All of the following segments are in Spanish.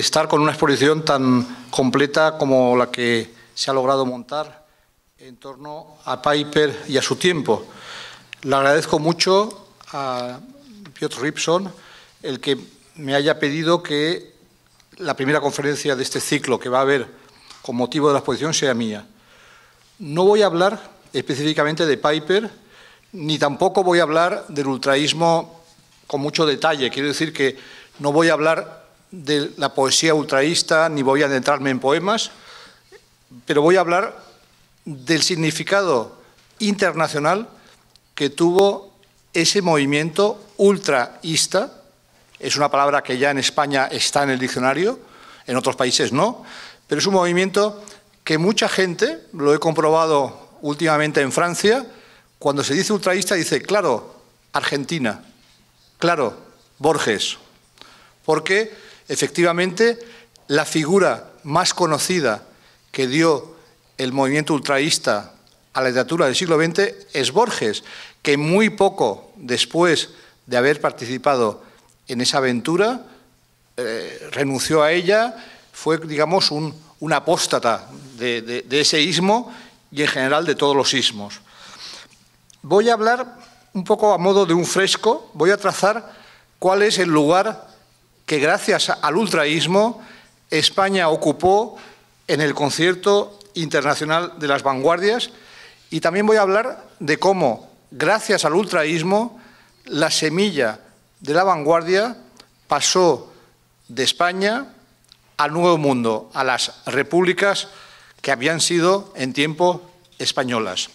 estar con una exposición tan completa como la que se ha logrado montar en torno a Piper y a su tiempo. Le agradezco mucho a Piotr Ripson el que me haya pedido que la primera conferencia de este ciclo que va a haber con motivo de la exposición sea mía. No voy a hablar específicamente de Piper, ni tampoco voy a hablar del ultraísmo con mucho detalle. Quiero decir que no voy a hablar de la poesía ultraísta ni voy a adentrarme en poemas, pero voy a hablar del significado internacional que tuvo ese movimiento ultraísta. Es una palabra que ya en España está en el diccionario, en otros países no, pero es un movimiento que mucha gente, lo he comprobado últimamente en Francia, cuando se dice ultraísta dice, claro, Argentina, claro, Borges, porque Efectivamente, la figura más conocida que dio el movimiento ultraísta a la literatura del siglo XX es Borges, que muy poco después de haber participado en esa aventura, eh, renunció a ella, fue, digamos, un, apóstata de, de ese ismo y en general de todos los ismos. Voy a hablar un poco a modo de un fresco, voy a trazar cuál es el lugar que gracias al ultraísmo España ocupó en el concierto internacional de las vanguardias y también voy a hablar de cómo, gracias al ultraísmo, la semilla de la vanguardia pasó de España al Nuevo Mundo, a las repúblicas que habían sido en tiempo españolas.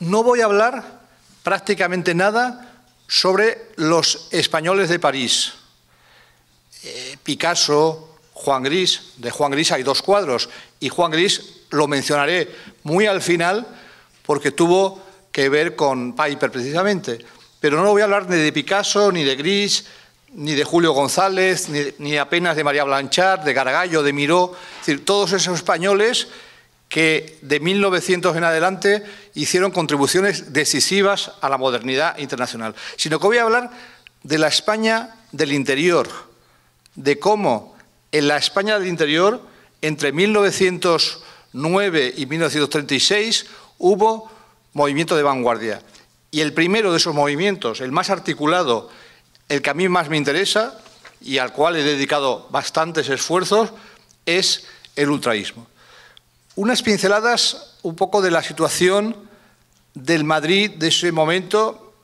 No voy a hablar prácticamente nada sobre los españoles de París, eh, Picasso, Juan Gris, de Juan Gris hay dos cuadros, y Juan Gris lo mencionaré muy al final porque tuvo que ver con Piper precisamente. Pero no voy a hablar ni de Picasso, ni de Gris, ni de Julio González, ni, apenas de María Blanchard, de Gargallo, de Miró, es decir, todos esos españoles que de 1900 en adelante hicieron contribuciones decisivas a la modernidad internacional, sino que voy a hablar de la España del interior, de cómo en la España del interior, entre 1909 y 1936, hubo movimiento de vanguardia. Y el primero de esos movimientos, el más articulado, el que a mí más me interesa y al cual he dedicado bastantes esfuerzos, es el ultraísmo. Unas pinceladas un poco de la situación del Madrid de ese momento,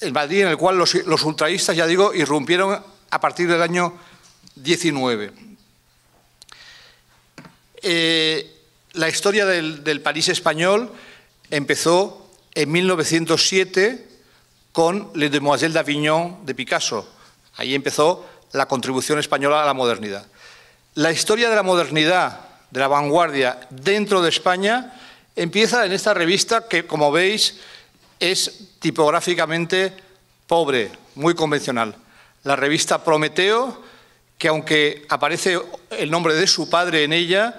el Madrid en el cual los, ultraístas, ya digo, irrumpieron a partir del año eh, la historia del, del París español empezó en 1907 con Les Demoiselles d'Avignon de Picasso. Ahí empezó la contribución española a la modernidad. La historia de la modernidad, de la vanguardia dentro de España, empieza en esta revista que, como veis, es tipográficamente pobre, muy convencional. La revista Prometeo que aunque aparece el nombre de su padre en ella,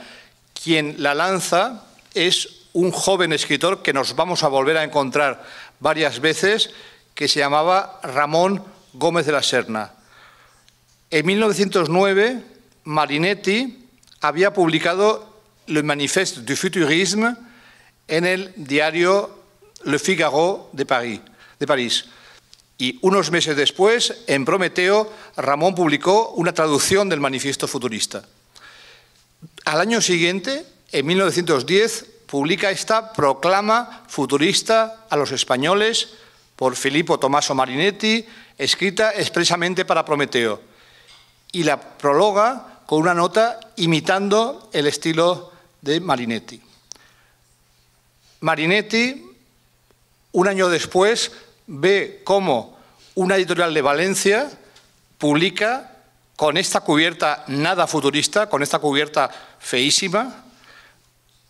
quien la lanza es un joven escritor que nos vamos a volver a encontrar varias veces, que se llamaba Ramón Gómez de la Serna. En 1909, Marinetti había publicado Le Manifeste du Futurisme en el diario Le Figaro de París. Y unos meses después, en Prometeo, Ramón publicó una traducción del manifiesto futurista. Al año siguiente, en 1910, publica esta proclama futurista a los españoles por Filippo Tommaso Marinetti, escrita expresamente para Prometeo, y la prologa con una nota imitando el estilo de Marinetti. Marinetti, un año después, ve cómo una editorial de Valencia publica con esta cubierta nada futurista, con esta cubierta feísima,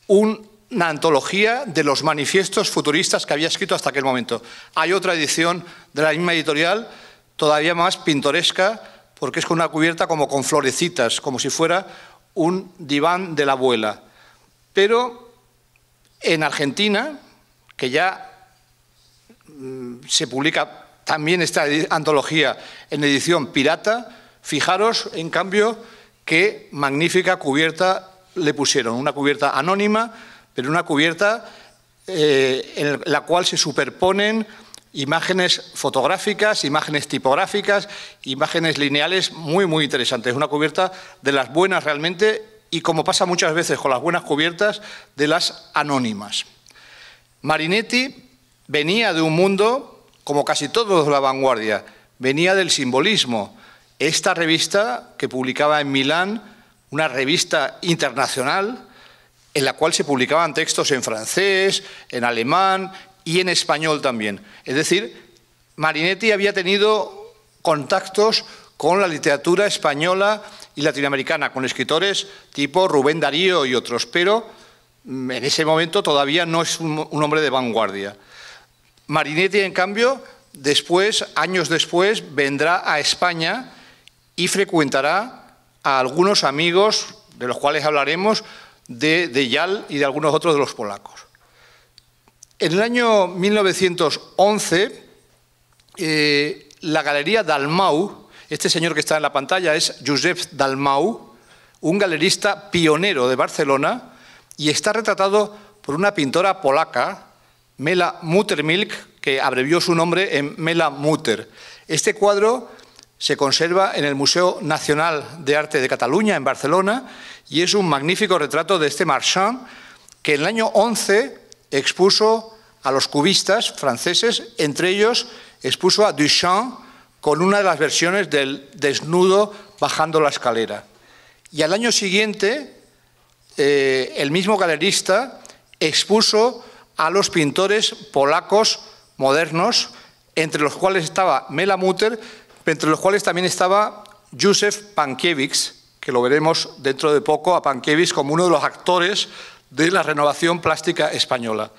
una antología de los manifiestos futuristas que había escrito hasta aquel momento. Hay otra edición de la misma editorial, todavía más pintoresca, porque es con una cubierta como con florecitas, como si fuera un diván de la abuela. Pero en Argentina, que ya Mm, se publica también esta antología en edición pirata. Fijaros, en cambio, qué magnífica cubierta le pusieron. Una cubierta anónima, pero una cubierta eh, en la cual se superponen imágenes fotográficas, imágenes tipográficas, imágenes lineales muy, muy interesantes. Una cubierta de las buenas realmente y, como pasa muchas veces con las buenas cubiertas, de las anónimas. Marinetti venía de un mundo, como casi todos de la vanguardia, venía del simbolismo. Esta revista que publicaba en Milán, una revista internacional en la cual se publicaban textos en francés, en alemán y en español también. Es decir, Marinetti había tenido contactos con la literatura española y latinoamericana, con escritores tipo Rubén Darío y otros, pero mm, en ese momento todavía no es un hombre de vanguardia. Marinetti, en cambio, después, años después, vendrá a España y frecuentará a algunos amigos, de los cuales hablaremos, de, Yal y de algunos otros de los polacos. En el año 1911, eh, la galería Dalmau, este señor que está en la pantalla es Josep Dalmau, un galerista pionero de Barcelona, y está retratado por una pintora polaca, Mela Muttermilk, que abrevió su nombre en Mela Mutter. Este cuadro se conserva en el Museo Nacional de Arte de Cataluña, en Barcelona, y es un magnífico retrato de este Marchand, que en el año 11 expuso a los cubistas franceses, entre ellos expuso a Duchamp con una de las versiones del desnudo bajando la escalera. Y al año siguiente, eh, el mismo galerista expuso a los pintores polacos modernos, entre los cuales estaba Mela Mutter, entre los cuales también estaba Józef Pankiewicz, que lo veremos dentro de poco a Pankiewicz como uno de los actores de la renovación plástica española.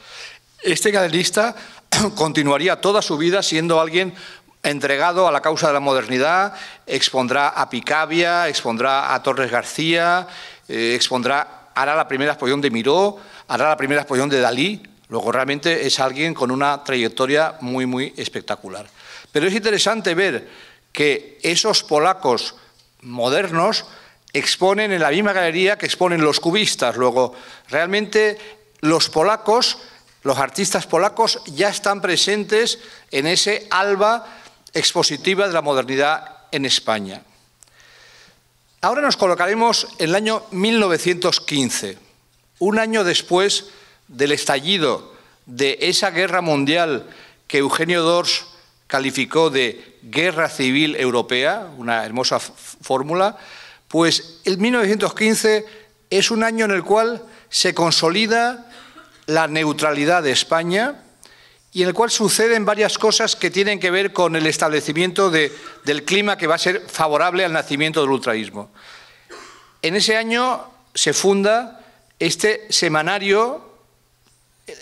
Este galerista continuaría toda su vida siendo alguien entregado a la causa de la modernidad, expondrá a Picavia, expondrá a Torres García, eh, expondrá, hará la primera exposición de Miró, hará la primera exposición de Dalí, Luego realmente es alguien con una trayectoria muy, muy espectacular. Pero es interesante ver que esos polacos modernos exponen en la misma galería que exponen los cubistas. Luego, realmente los polacos, los artistas polacos, ya están presentes en ese alba expositiva de la modernidad en España. Ahora nos colocaremos en el año 1915, un año después del estallido de esa guerra mundial que Eugenio Dors calificó de guerra civil europea, una hermosa fórmula, pues el 1915 es un año en el cual se consolida la neutralidad de España y en el cual suceden varias cosas que tienen que ver con el establecimiento del clima que va a ser favorable al nacimiento del ultraísmo. En ese año se funda este semanario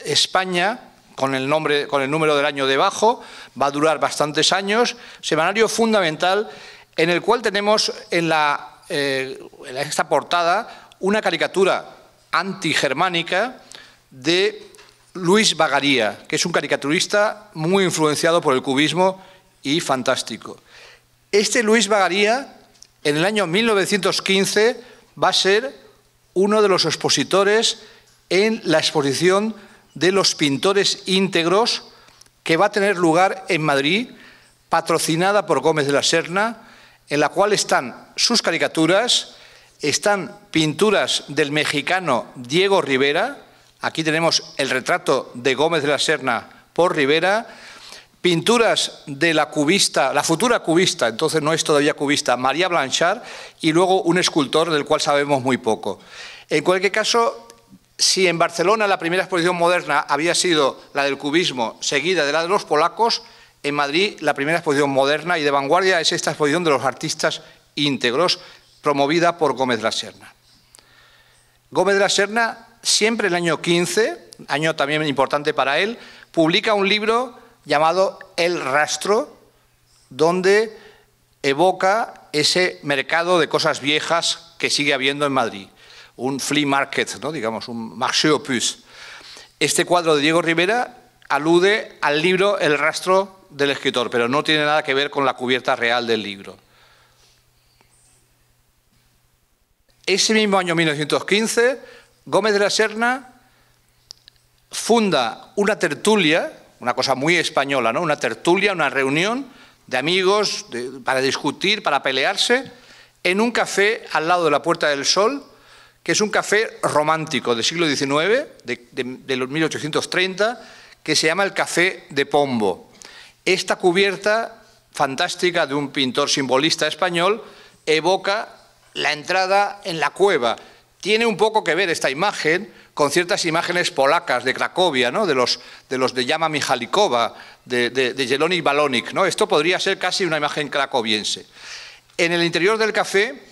España, con el, nombre, con el número del año debajo, va a durar bastantes años, semanario fundamental en el cual tenemos en, la, eh, en esta portada una caricatura antigermánica de Luis Bagaría, que es un caricaturista muy influenciado por el cubismo y fantástico. Este Luis Bagaría, en el año 1915, va a ser uno de los expositores en la exposición de los pintores íntegros que va a tener lugar en Madrid, patrocinada por Gómez de la Serna, en la cual están sus caricaturas, están pinturas del mexicano Diego Rivera, aquí tenemos el retrato de Gómez de la Serna por Rivera, pinturas de la cubista, la futura cubista, entonces no es todavía cubista, María Blanchard, y luego un escultor del cual sabemos muy poco. En cualquier caso, si en Barcelona la primera exposición moderna había sido la del cubismo, seguida de la de los polacos, en Madrid la primera exposición moderna y de vanguardia es esta exposición de los artistas íntegros, promovida por Gómez de la Serna. Gómez de la Serna, siempre en el año 15, año también importante para él, publica un libro llamado El Rastro, donde evoca ese mercado de cosas viejas que sigue habiendo en Madrid un flea market, digamos, un marché opus. Este cuadro de Diego Rivera alude al libro El rastro del escritor, pero no tiene nada que ver con la cubierta real del libro. Ese mismo año 1915, Gómez de la Serna funda una tertulia, una cosa muy española, ¿no? una tertulia, una reunión de amigos para discutir, para pelearse, en un café al lado de la Puerta del Sol, que es un café romántico del siglo XIX, de, los 1830, que se llama el Café de Pombo. Esta cubierta fantástica de un pintor simbolista español evoca la entrada en la cueva. Tiene un poco que ver esta imagen con ciertas imágenes polacas de Cracovia, de, los, de los de Llama Mijalikova, de, de, Balonik. ¿no? Esto podría ser casi una imagen cracoviense. En el interior del café,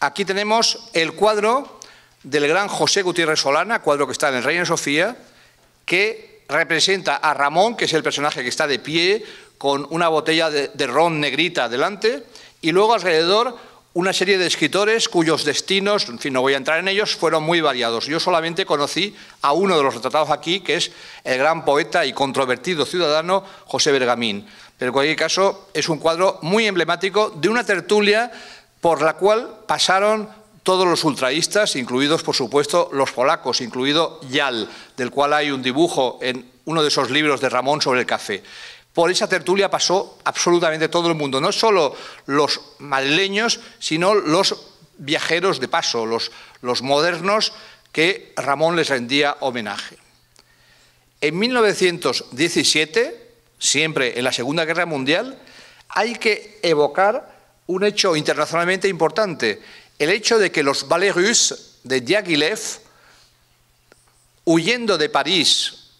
aquí tenemos el cuadro del gran José Gutiérrez Solana, cuadro que está en el Reina Sofía, que representa a Ramón, que es el personaje que está de pie, con una botella de, de ron negrita delante, y luego alrededor una serie de escritores cuyos destinos, en fin, no voy a entrar en ellos, fueron muy variados. Yo solamente conocí a uno de los retratados aquí, que es el gran poeta y controvertido ciudadano José Bergamín. Pero en cualquier caso, es un cuadro muy emblemático de una tertulia por la cual pasaron todos los ultraístas, incluidos por supuesto los polacos, incluido Yal, del cual hay un dibujo en uno de esos libros de Ramón sobre el café. Por esa tertulia pasó absolutamente todo el mundo, no solo los malleños, sino los viajeros de paso, los, los modernos que Ramón les rendía homenaje. En 1917, siempre en la Segunda Guerra Mundial, hay que evocar un hecho internacionalmente importante el hecho de que los ballets de Diaghilev, huyendo de París,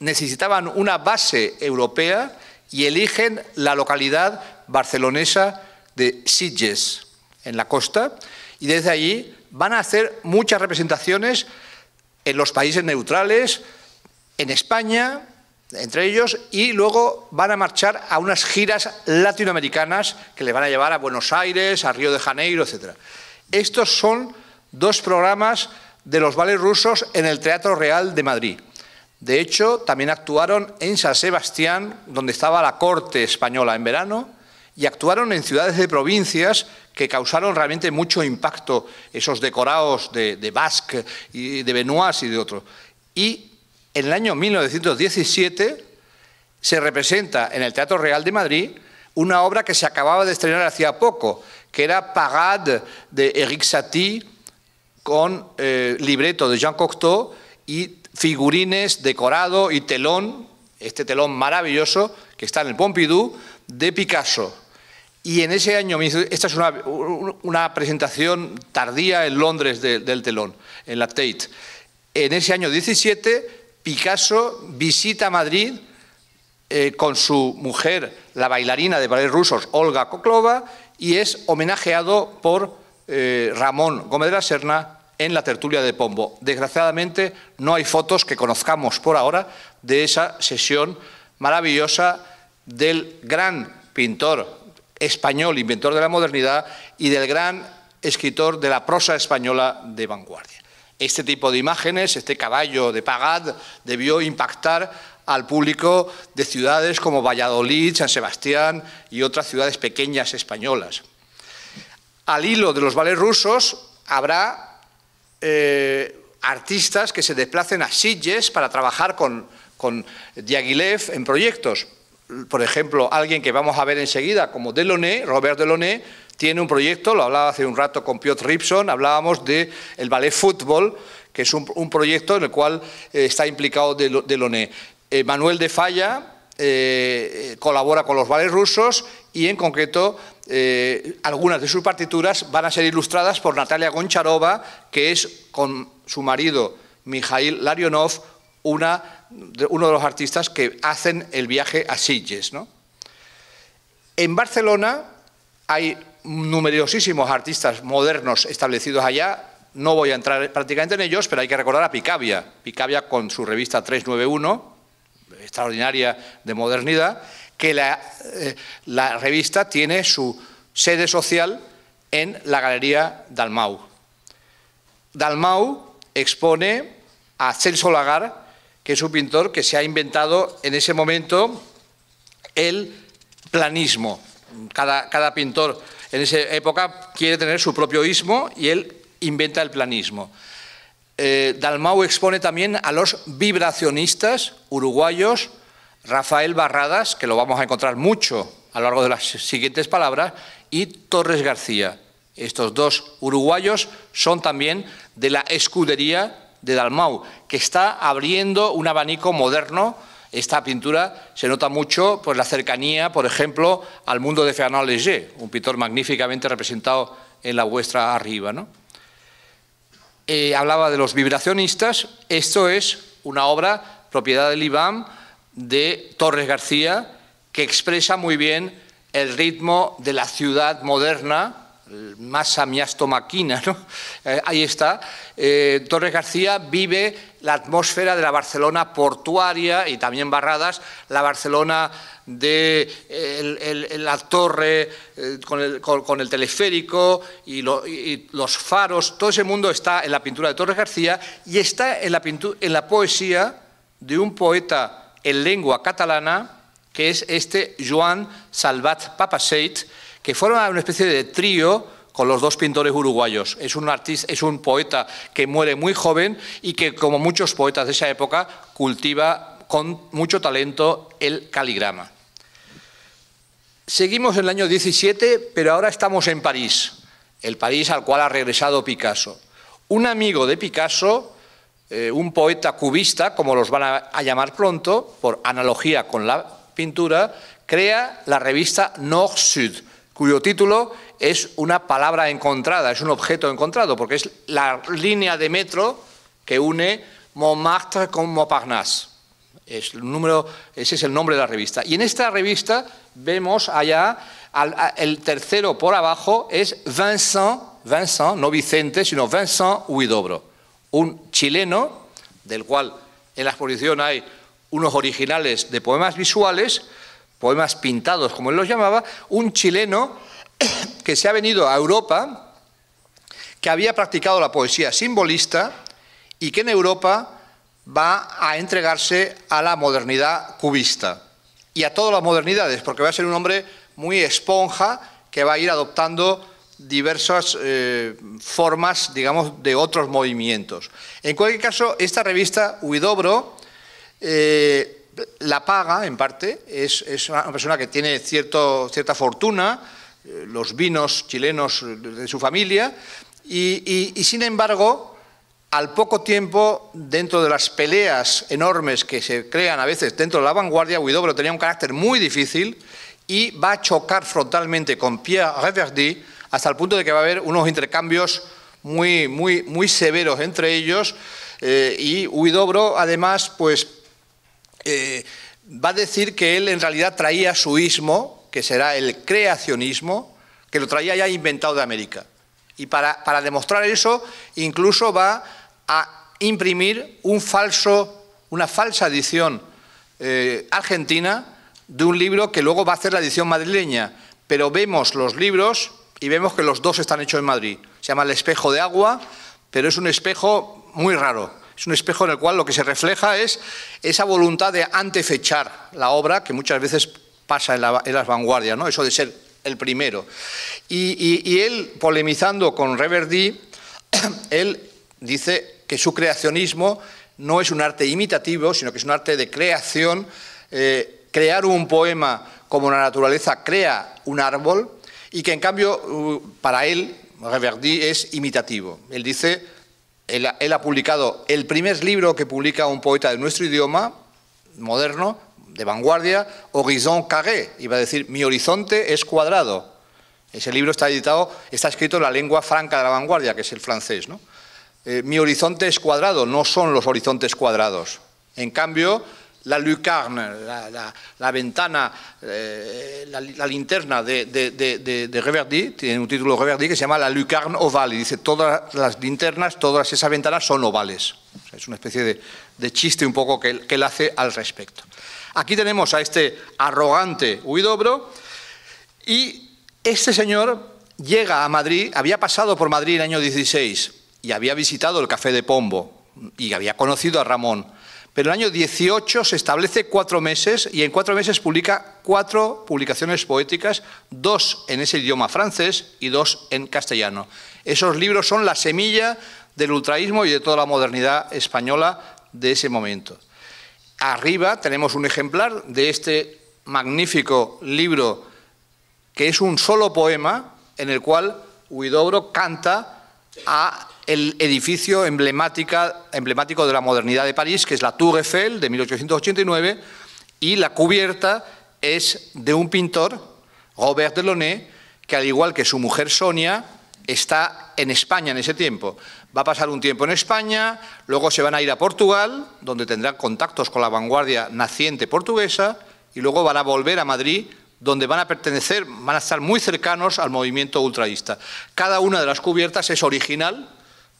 necesitaban una base europea y eligen la localidad barcelonesa de Sitges, en la costa, y desde allí van a hacer muchas representaciones en los países neutrales, en España, entre ellos, y luego van a marchar a unas giras latinoamericanas que les van a llevar a Buenos Aires, a Río de Janeiro, etcétera. Estos son dos programas de los vales rusos en el Teatro Real de Madrid. De hecho, también actuaron en San Sebastián, donde estaba la corte española en verano, y actuaron en ciudades de provincias que causaron realmente mucho impacto, esos decorados de, Basque y de benoît y de otros. Y en el año 1917 se representa en el Teatro Real de Madrid una obra que se acababa de estrenar hacía poco, que era Parade de Eric Satie con eh, libreto de Jean Cocteau y figurines decorado y telón, este telón maravilloso que está en el Pompidou, de Picasso. Y en ese año, esta es una, presentación tardía en Londres del telón, en la Tate. En ese año 17, Picasso visita Madrid eh, con su mujer, la bailarina de ballet rusos, Olga Koklova, y es homenajeado por eh, Ramón Gómez de la Serna en la tertulia de Pombo. Desgraciadamente no hay fotos que conozcamos por ahora de esa sesión maravillosa del gran pintor español, inventor de la modernidad y del gran escritor de la prosa española de vanguardia. Este tipo de imágenes, este caballo de Pagad, debió impactar al público de ciudades como Valladolid, San Sebastián y otras ciudades pequeñas españolas. Al hilo de los ballets rusos habrá eh, artistas que se desplacen a Sitges para trabajar con, con Diaghilev en proyectos. Por ejemplo, alguien que vamos a ver enseguida, como Deloné, Robert Deloné, tiene un proyecto, lo hablaba hace un rato con Piotr Ripson, hablábamos del el ballet fútbol, que es un, proyecto en el cual eh, está implicado Deloné. Eh, Manuel de Falla eh, eh, colabora con los vales rusos y en concreto algunas de sus partituras van a ser ilustradas por Natalia Goncharova, que es con su marido Mijail Larionov uno de los artistas que hacen el viaje a Sitges. En Barcelona hay numerosísimos artistas modernos establecidos allá, no voy a entrar prácticamente en ellos, pero hay que recordar a Picavia, Picavia con su revista 391, extraordinaria de modernidad, que eh, la, revista tiene su sede social en la Galería Dalmau. Dalmau expone a Celso Lagar, que es un pintor que se ha inventado en ese momento el planismo. Cada, cada pintor en esa época quiere tener su propio ismo y él inventa el planismo. Eh, Dalmau expone también a los vibracionistas uruguayos, Rafael Barradas, que lo vamos a encontrar mucho a lo largo de las siguientes palabras, y Torres García. Estos dos uruguayos son también de la escudería de Dalmau, que está abriendo un abanico moderno. Esta pintura se nota mucho pues, la cercanía, por ejemplo, al mundo de Fernand Léger, un pintor magníficamente representado en la vuestra arriba. ¿no? Eh, hablaba de los vibracionistas, esto es una obra propiedad del IBAM de Torres García que expresa muy bien el ritmo de la ciudad moderna masa miastomaquina, ¿no? Eh, ahí está. Eh, Torres García vive la atmósfera de la Barcelona portuaria y también Barradas, la Barcelona de eh, la torre con, el, teleférico y, los faros, todo ese mundo está en la pintura de Torres García y está en la, en la poesía de un poeta en lengua catalana, que es este Joan Salvat Papaseit, que forma una especie de trío con los dos pintores uruguayos. Es un artista, es un poeta que muere muy joven y que, como muchos poetas de esa época, cultiva con mucho talento el caligrama. Seguimos en el año 17, pero ahora estamos en París, el país al cual ha regresado Picasso. Un amigo de Picasso, eh, un poeta cubista, como los van a, a llamar pronto, por analogía con la pintura, crea la revista Nord-Sud, cuyo título es una palabra encontrada, es un objeto encontrado, porque es la línea de metro que une Montmartre con Montparnasse. número, ese es el nombre de la revista. Y en esta revista vemos allá, el tercero por abajo es Vincent, Vincent, no Vicente, sino Vincent Huidobro, un chileno del cual en la exposición hay unos originales de poemas visuales poemas pintados, como él los llamaba, un chileno que se ha venido a Europa, que había practicado la poesía simbolista y que en Europa va a entregarse a la modernidad cubista y a todas las modernidades, porque va a ser un hombre muy esponja que va a ir adoptando diversas eh, formas, digamos, de otros movimientos. En cualquier caso, esta revista, Huidobro, eh, la paga, en parte, es, una persona que tiene cierto, cierta fortuna, eh, los vinos chilenos de su familia, y, sin embargo, al poco tiempo, dentro de las peleas enormes que se crean a veces dentro de la vanguardia, Huidobro tenía un carácter muy difícil y va a chocar frontalmente con Pierre Reverdy hasta el punto de que va a haber unos intercambios muy, muy, muy severos entre ellos eh, y Huidobro, además, pues eh, va a decir que él en realidad traía su ismo, que será el creacionismo, que lo traía ya inventado de América. Y para, demostrar eso, incluso va a imprimir un falso, una falsa edición eh, argentina de un libro que luego va a hacer la edición madrileña. Pero vemos los libros y vemos que los dos están hechos en Madrid. Se llama El espejo de agua, pero es un espejo muy raro, es un espejo en el cual lo que se refleja es esa voluntad de antefechar la obra que muchas veces pasa en, las vanguardias, ¿no? eso de ser el primero. Y, él, polemizando con Reverdy, él dice que su creacionismo no es un arte imitativo, sino que es un arte de creación. Eh, crear un poema como la naturaleza crea un árbol y que en cambio para él, Reverdy, es imitativo. Él dice él, ha publicado el primer libro que publica un poeta de nuestro idioma, moderno, de vanguardia, Horizon Carré. Iba a decir, mi horizonte es cuadrado. Ese libro está editado, está escrito en la lengua franca de la vanguardia, que es el francés. Eh, mi horizonte es cuadrado, no son los horizontes cuadrados. En cambio, la lucarne, la, ventana, eh, la, linterna de, Reverdi, Reverdy, tiene un título Reverdy que se llama La lucarne oval, y dice todas las linternas, todas esas ventanas son ovales. es una especie de, chiste un poco que, que él hace al respecto. Aquí tenemos a este arrogante Huidobro, y este señor llega a Madrid, había pasado por Madrid en el año 16 y había visitado el Café de Pombo y había conocido a Ramón. Pero en el año 18 se establece cuatro meses y en cuatro meses publica cuatro publicaciones poéticas, dos en ese idioma francés y dos en castellano. Esos libros son la semilla del ultraísmo y de toda la modernidad española de ese momento. Arriba tenemos un ejemplar de este magnífico libro que es un solo poema en el cual Huidobro canta a el edificio emblemático de la modernidad de París, que es la Tour Eiffel de 1889, y la cubierta es de un pintor, Robert Delaunay, que al igual que su mujer Sonia, está en España en ese tiempo. Va a pasar un tiempo en España, luego se van a ir a Portugal, donde tendrán contactos con la vanguardia naciente portuguesa, y luego van a volver a Madrid, donde van a pertenecer, van a estar muy cercanos al movimiento ultraísta. Cada una de las cubiertas es original,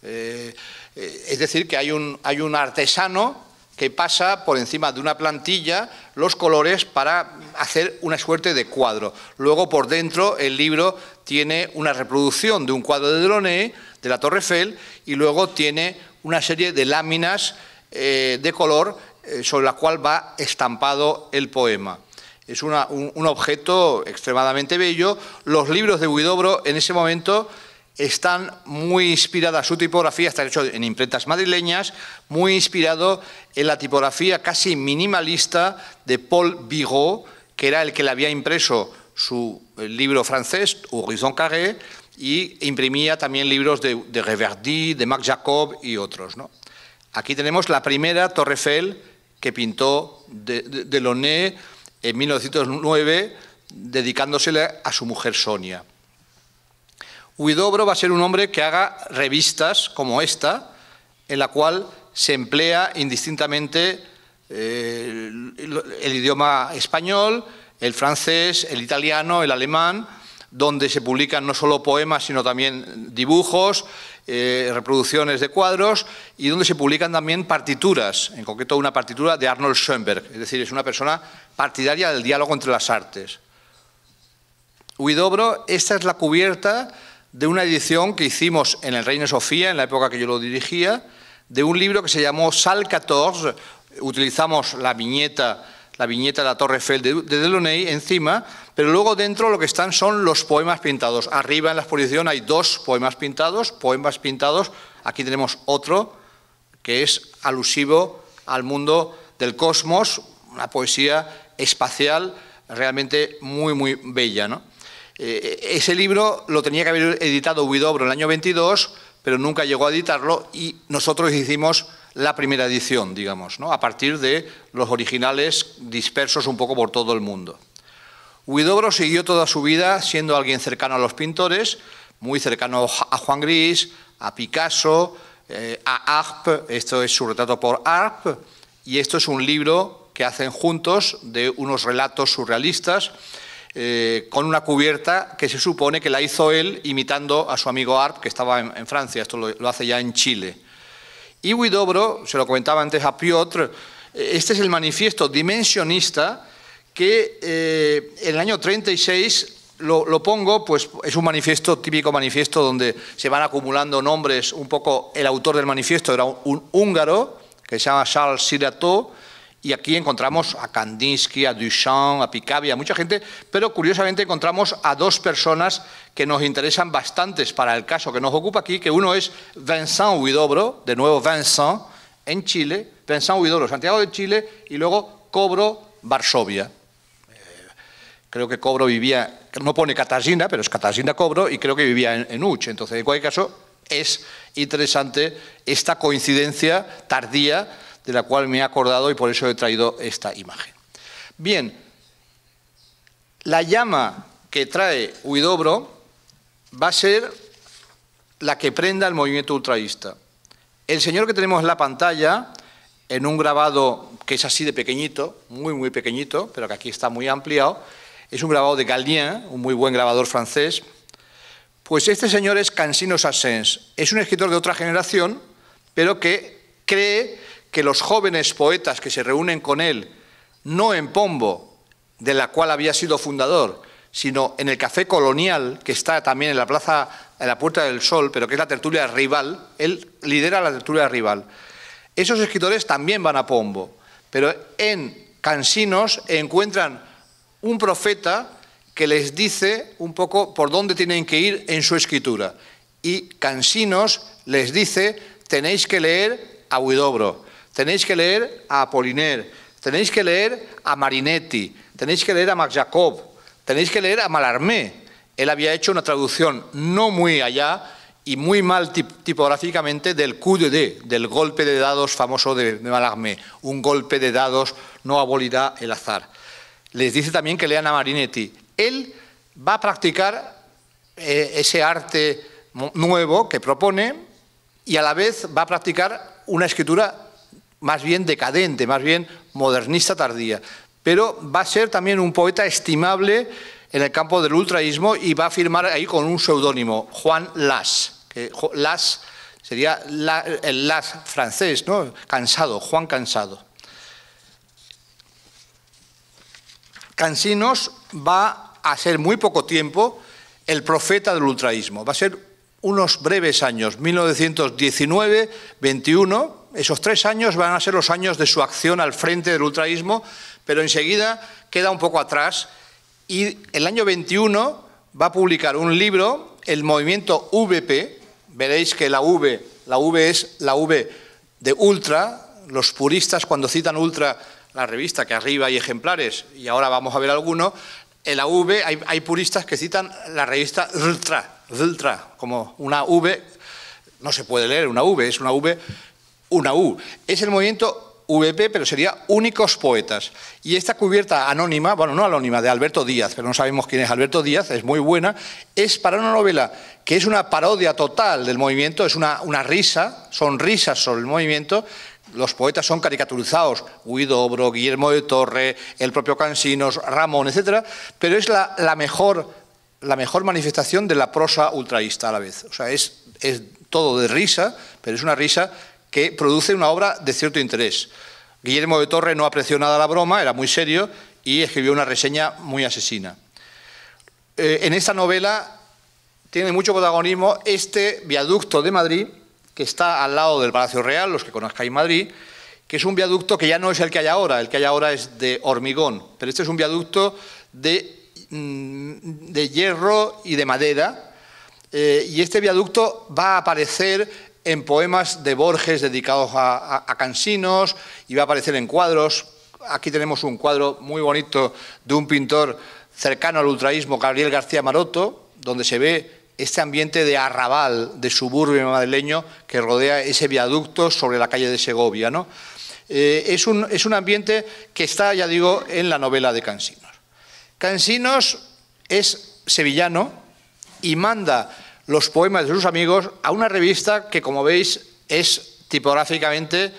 eh, eh, es decir, que hay un, un artesano que pasa por encima de una plantilla los colores para hacer una suerte de cuadro. Luego, por dentro, el libro tiene una reproducción de un cuadro de Delaunay, de la Torre Eiffel, y luego tiene una serie de láminas eh, de color sobre la cual va estampado el poema. Es un, objeto extremadamente bello. Los libros de Guidobro en ese momento están muy inspirada, su tipografía está hecho en imprentas madrileñas, muy inspirado en la tipografía casi minimalista de Paul Bigot, que era el que le había impreso su eh, libro francés, Horizon Carré, y imprimía también libros de, de Reverdy, de Marc Jacob y otros. Aquí tenemos la primera Torre que pintó Delaunay de, en 1909, dedicándosela a su mujer Sonia. Huidobro va a ser un hombre que haga revistas como esta, en la cual se emplea indistintamente eh, el, idioma español, el francés, el italiano, el alemán, donde se publican no solo poemas, sino también dibujos, eh, reproducciones de cuadros y donde se publican también partituras, en concreto una partitura de Arnold Schoenberg, es decir, es una persona partidaria del diálogo entre las artes. Huidobro, esta es la cubierta de una edición que hicimos en el Reino Sofía, en la época que yo lo dirigía, de un libro que se llamó Sal 14. Utilizamos la viñeta, la viñeta de la Torre Eiffel de, Delaunay encima, pero luego dentro lo que están son los poemas pintados. Arriba en la exposición hay dos poemas pintados, poemas pintados. Aquí tenemos otro que es alusivo al mundo del cosmos, una poesía espacial realmente muy, muy bella. ¿no? Eh, ese libro lo tenía que haber editado Huidobro en el año 22, pero nunca llegó a editarlo y nosotros hicimos la primera edición, digamos, a partir de los originales dispersos un poco por todo el mundo. Huidobro siguió toda su vida siendo alguien cercano a los pintores, muy cercano a Juan Gris, a Picasso, eh, a Arp, esto es su retrato por Arp, y esto es un libro que hacen juntos de unos relatos surrealistas eh, con una cubierta que se supone que la hizo él imitando a su amigo Arp, que estaba en, Francia, esto lo, hace ya en Chile. Y Widobro, se lo comentaba antes a Piotr, eh, este es el manifiesto dimensionista que eh, en el año 36 lo, lo, pongo, pues es un manifiesto, típico manifiesto, donde se van acumulando nombres, un poco el autor del manifiesto era un, húngaro, que se llama Charles Sirateau. Y aquí encontramos a Kandinsky, a Duchamp, a Picabia, a mucha gente, pero curiosamente encontramos a dos personas que nos interesan bastantes para el caso que nos ocupa aquí, que uno es Vincent Huidobro, de nuevo Vincent, en Chile, Vincent Huidobro, Santiago de Chile, y luego Cobro, Varsovia. Eh, creo que Cobro vivía, no pone Catarina, pero es Catalina Cobro, y creo que vivía en, Uche. Entonces, en cualquier caso, es interesante esta coincidencia tardía de la cual me he acordado y por eso he traído esta imagen. Bien, la llama que trae Huidobro va a ser la que prenda el movimiento ultraísta. El señor que tenemos en la pantalla, en un grabado que es así de pequeñito, muy, muy pequeñito, pero que aquí está muy ampliado, es un grabado de Gallien, un muy buen grabador francés. Pues este señor es Cansino Sassens, es un escritor de otra generación, pero que cree que los jóvenes poetas que se reúnen con él, no en Pombo, de la cual había sido fundador, sino en el Café Colonial, que está también en la plaza, en la Puerta del Sol, pero que es la tertulia rival, él lidera la tertulia rival. Esos escritores también van a Pombo, pero en Cansinos encuentran un profeta que les dice un poco por dónde tienen que ir en su escritura. Y Cansinos les dice, tenéis que leer a Huidobro, Tenéis que leer a Apoliner, tenéis que leer a Marinetti, tenéis que leer a Max Jacob, tenéis que leer a Malarmé. Él había hecho una traducción no muy allá y muy mal tipográficamente del coup de dé, del golpe de dados famoso de, Malarmé. Un golpe de dados no abolirá el azar. Les dice también que lean a Marinetti. Él va a practicar eh, ese arte nuevo que propone y a la vez va a practicar una escritura más bien decadente, más bien modernista tardía. Pero va a ser también un poeta estimable en el campo del ultraísmo y va a firmar ahí con un seudónimo, Juan Las. Que Las sería el Las francés, ¿no? Cansado, Juan Cansado. Cansinos va a ser muy poco tiempo el profeta del ultraísmo. Va a ser unos breves años, 1919-21, esos tres años van a ser los años de su acción al frente del ultraísmo, pero enseguida queda un poco atrás y el año 21 va a publicar un libro, el movimiento VP, veréis que la V, la V es la V de ultra, los puristas cuando citan ultra la revista, que arriba hay ejemplares, y ahora vamos a ver alguno, en la V hay, puristas que citan la revista ultra, ultra, como una V, no se puede leer una V, es una V una U. Es el movimiento VP, pero sería Únicos Poetas. Y esta cubierta anónima, bueno, no anónima, de Alberto Díaz, pero no sabemos quién es Alberto Díaz, es muy buena, es para una novela que es una parodia total del movimiento, es una, una risa, son risas sobre el movimiento. Los poetas son caricaturizados, Huidobro, Guillermo de Torre, el propio Cansinos, Ramón, etc. Pero es la, la, mejor, la mejor manifestación de la prosa ultraísta a la vez. O sea, es, es todo de risa, pero es una risa que produce una obra de cierto interés. Guillermo de Torre no apreció nada la broma, era muy serio y escribió una reseña muy asesina. Eh, en esta novela tiene mucho protagonismo este viaducto de Madrid, que está al lado del Palacio Real, los que conozcáis Madrid, que es un viaducto que ya no es el que hay ahora, el que hay ahora es de hormigón, pero este es un viaducto de, mm, de hierro y de madera, eh, y este viaducto va a aparecer en poemas de Borges dedicados a, cansinos y va a aparecer en cuadros. Aquí tenemos un cuadro muy bonito de un pintor cercano al ultraísmo, Gabriel García Maroto, donde se ve este ambiente de arrabal, de suburbio madrileño que rodea ese viaducto sobre la calle de Segovia. ¿no? Eh, es, un, es, un, ambiente que está, ya digo, en la novela de Cansinos. Cansinos es sevillano y manda los poemas de sus amigos a una revista que, como veis, es tipográficamente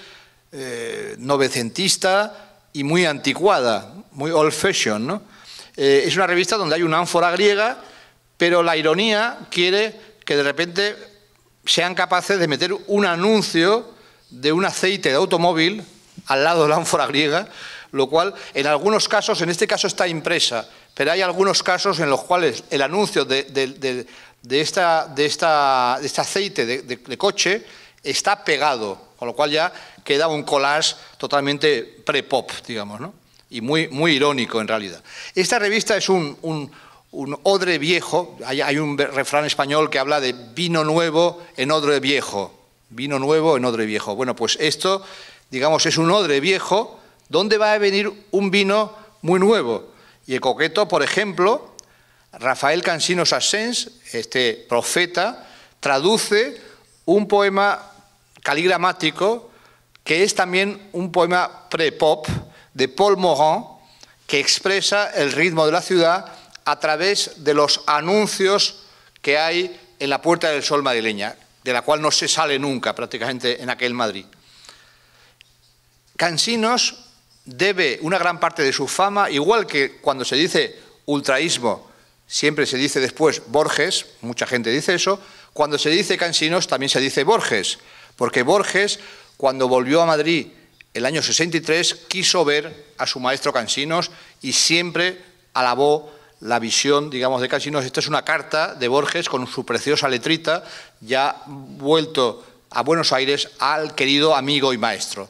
eh, novecentista y muy anticuada, muy old fashion. ¿no? Eh, es una revista donde hay una ánfora griega, pero la ironía quiere que de repente sean capaces de meter un anuncio de un aceite de automóvil al lado de la ánfora griega, lo cual en algunos casos, en este caso está impresa, pero hay algunos casos en los cuales el anuncio de, de, de, esta, de, esta, de este aceite de, coche está pegado, con lo cual ya queda un collage totalmente pre-pop, digamos, ¿no? y muy, muy irónico en realidad. Esta revista es un, un, odre viejo, hay, un refrán español que habla de vino nuevo en odre viejo, vino nuevo en odre viejo. Bueno, pues esto, digamos, es un odre viejo donde va a venir un vino muy nuevo. Y el coqueto, por ejemplo, Rafael Cansino Sassens, este profeta traduce un poema caligramático que es también un poema pre-pop de Paul Morand que expresa el ritmo de la ciudad a través de los anuncios que hay en la Puerta del Sol madrileña, de la cual no se sale nunca prácticamente en aquel Madrid. Cansinos debe una gran parte de su fama, igual que cuando se dice ultraísmo, siempre se dice después Borges, mucha gente dice eso, cuando se dice Cansinos también se dice Borges, porque Borges, cuando volvió a Madrid el año 63, quiso ver a su maestro Cansinos y siempre alabó la visión, digamos, de Cansinos. Esta es una carta de Borges con su preciosa letrita, ya vuelto a Buenos Aires al querido amigo y maestro.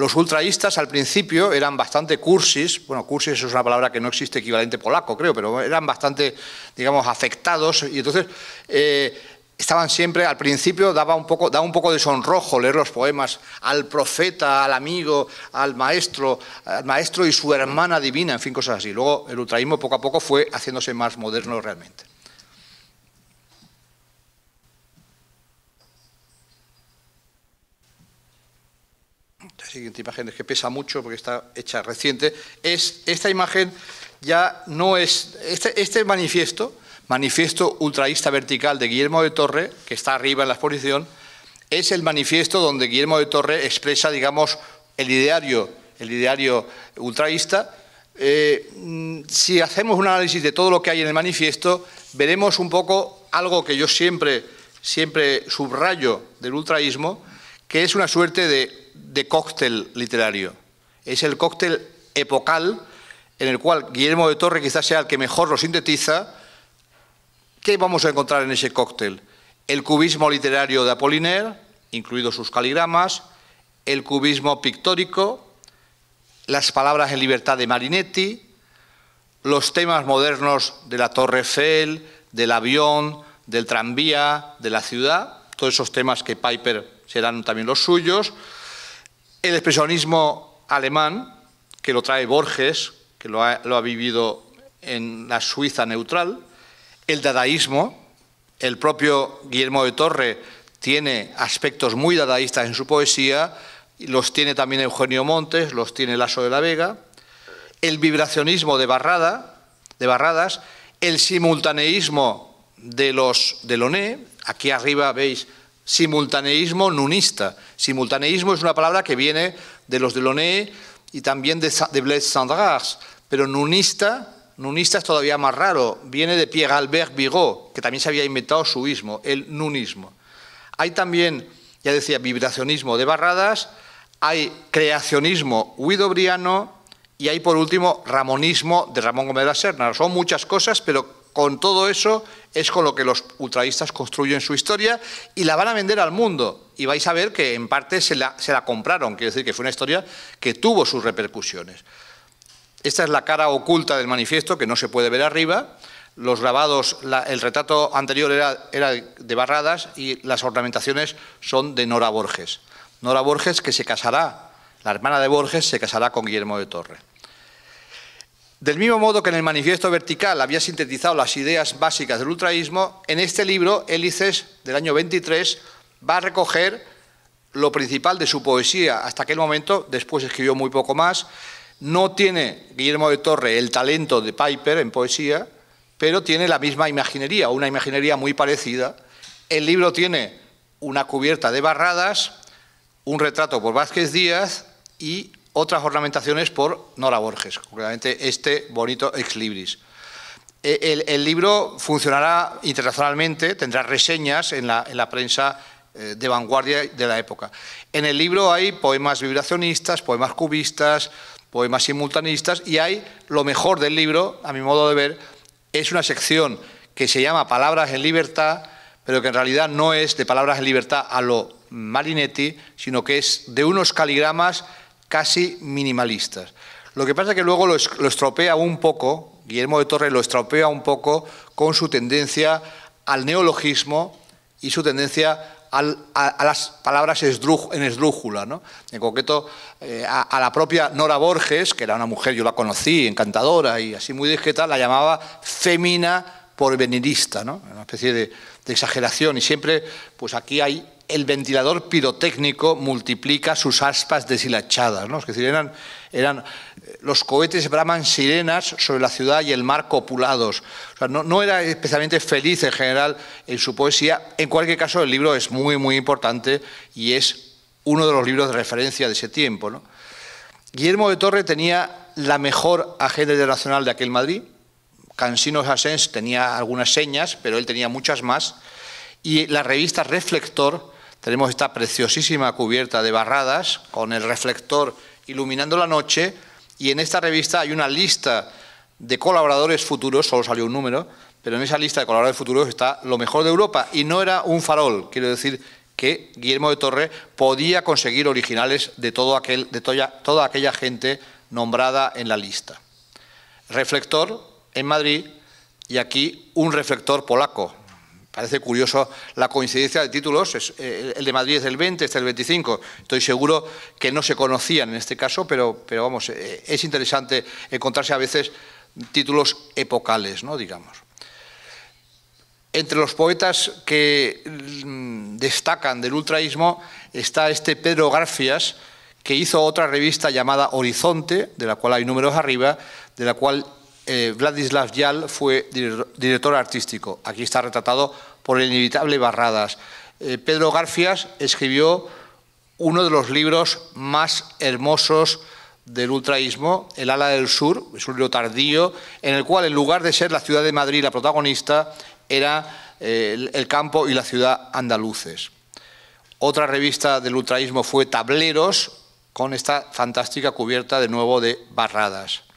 Los ultraístas al principio eran bastante cursis, bueno, cursis es una palabra que no existe equivalente polaco, creo, pero eran bastante, digamos, afectados y entonces eh, estaban siempre, al principio daba un, poco, un poco de sonrojo leer los poemas al profeta, al amigo, al maestro, al maestro y su hermana divina, en fin, cosas así. Luego el ultraísmo poco a poco fue haciéndose más moderno realmente. siguiente imagen es que pesa mucho porque está hecha reciente, es esta imagen ya no es, este, este manifiesto, manifiesto ultraísta vertical de Guillermo de Torre, que está arriba en la exposición, es el manifiesto donde Guillermo de Torre expresa, digamos, el ideario, el ideario ultraísta. Eh, si hacemos un análisis de todo lo que hay en el manifiesto, veremos un poco algo que yo siempre, siempre subrayo del ultraísmo, que es una suerte de de cóctel literario. Es el cóctel epocal en el cual Guillermo de Torre quizás sea el que mejor lo sintetiza. ¿Qué vamos a encontrar en ese cóctel? El cubismo literario de Apollinaire, incluidos sus caligramas, el cubismo pictórico, las palabras en libertad de Marinetti, los temas modernos de la Torre Eiffel, del avión, del tranvía, de la ciudad, todos esos temas que Piper serán también los suyos, el expresionismo alemán, que lo trae Borges, que lo ha, vivido en la Suiza neutral, el dadaísmo, el propio Guillermo de Torre tiene aspectos muy dadaístas en su poesía, los tiene también Eugenio Montes, los tiene Lasso de la Vega, el vibracionismo de, Barrada, de Barradas, el simultaneísmo de los de Loné, aquí arriba veis Simultaneismo nunista. Simultaneismo es una palabra que viene de los de Lonné y también de, de Blaise pero nunista, nunista es todavía más raro, viene de Pierre Albert Bigot, que también se había inventado su ismo, el nunismo. Hay también, ya decía, vibracionismo de Barradas, hay creacionismo huido-briano... y hay por último ramonismo de Ramón Gómez de la Serna. Son muchas cosas, pero con todo eso es con lo que los ultraístas construyen su historia y la van a vender al mundo. Y vais a ver que en parte se la, se la compraron, quiere decir que fue una historia que tuvo sus repercusiones. Esta es la cara oculta del manifiesto que no se puede ver arriba. Los grabados, el retrato anterior era, era de Barradas y las ornamentaciones son de Nora Borges. Nora Borges que se casará, la hermana de Borges se casará con Guillermo de Torre. Del mismo modo que en el manifiesto vertical había sintetizado las ideas básicas del ultraísmo, en este libro, Hélices, del año 23, va a recoger lo principal de su poesía hasta aquel momento, después escribió muy poco más. No tiene Guillermo de Torre el talento de Piper en poesía, pero tiene la misma imaginería, una imaginería muy parecida. El libro tiene una cubierta de barradas, un retrato por Vázquez Díaz y otras ornamentaciones por Nora Borges, concretamente este bonito ex libris. E, el, libro funcionará internacionalmente, tendrá reseñas en la, en la prensa eh, de vanguardia de la época. En el libro hay poemas vibracionistas, poemas cubistas, poemas simultanistas y hay lo mejor del libro, a mi modo de ver, es una sección que se llama Palabras en Libertad, pero que en realidad no es de Palabras en Libertad a lo Marinetti, sino que es de unos caligramas casi minimalistas. Lo que pasa es que luego lo, estropea un poco, Guillermo de Torres lo estropea un poco con su tendencia al neologismo y su tendencia a, las palabras en esdrújula. En concreto, eh, a, la propia Nora Borges, que era una mujer, yo la conocí, encantadora y así muy discreta, la llamaba femina porvenirista, ¿no? una especie de, de exageración. Y siempre, pues aquí hay el ventilador pirotécnico multiplica sus aspas deshilachadas. ¿no? Es decir, eran, eran, eh, los cohetes braman sirenas sobre la ciudad y el mar copulados. O sea, no, era especialmente feliz en general en su poesía. En cualquier caso, el libro es muy, muy importante y es uno de los libros de referencia de ese tiempo. ¿no? Guillermo de Torre tenía la mejor agenda internacional de aquel Madrid. Cansino Asens tenía algunas señas, pero él tenía muchas más. Y la revista Reflector tenemos esta preciosísima cubierta de barradas con el reflector iluminando la noche y en esta revista hay una lista de colaboradores futuros, solo salió un número, pero en esa lista de colaboradores futuros está lo mejor de Europa y no era un farol, quiero decir que Guillermo de Torre podía conseguir originales de, todo aquel, de toda aquella gente nombrada en la lista. Reflector en Madrid y aquí un reflector polaco, Parece curioso la coincidencia de títulos. Eh, el de Madrid es del 20, este el 25. Estoy seguro que no se conocían en este caso, pero, pero vamos, eh, es interesante encontrarse a veces títulos epocales, ¿no? digamos. Entre los poetas que mm, destacan del ultraísmo está este Pedro Garfias, que hizo otra revista llamada Horizonte, de la cual hay números arriba, de la cual eh, Vladislav Yal fue director artístico. Aquí está retratado por el inevitable Barradas. Eh, Pedro Garfias escribió uno de los libros más hermosos del ultraísmo, El ala del sur, es un libro tardío, en el cual en lugar de ser la ciudad de Madrid la protagonista, era eh, el, el campo y la ciudad andaluces. Otra revista del ultraísmo fue Tableros, con esta fantástica cubierta de nuevo de barradas.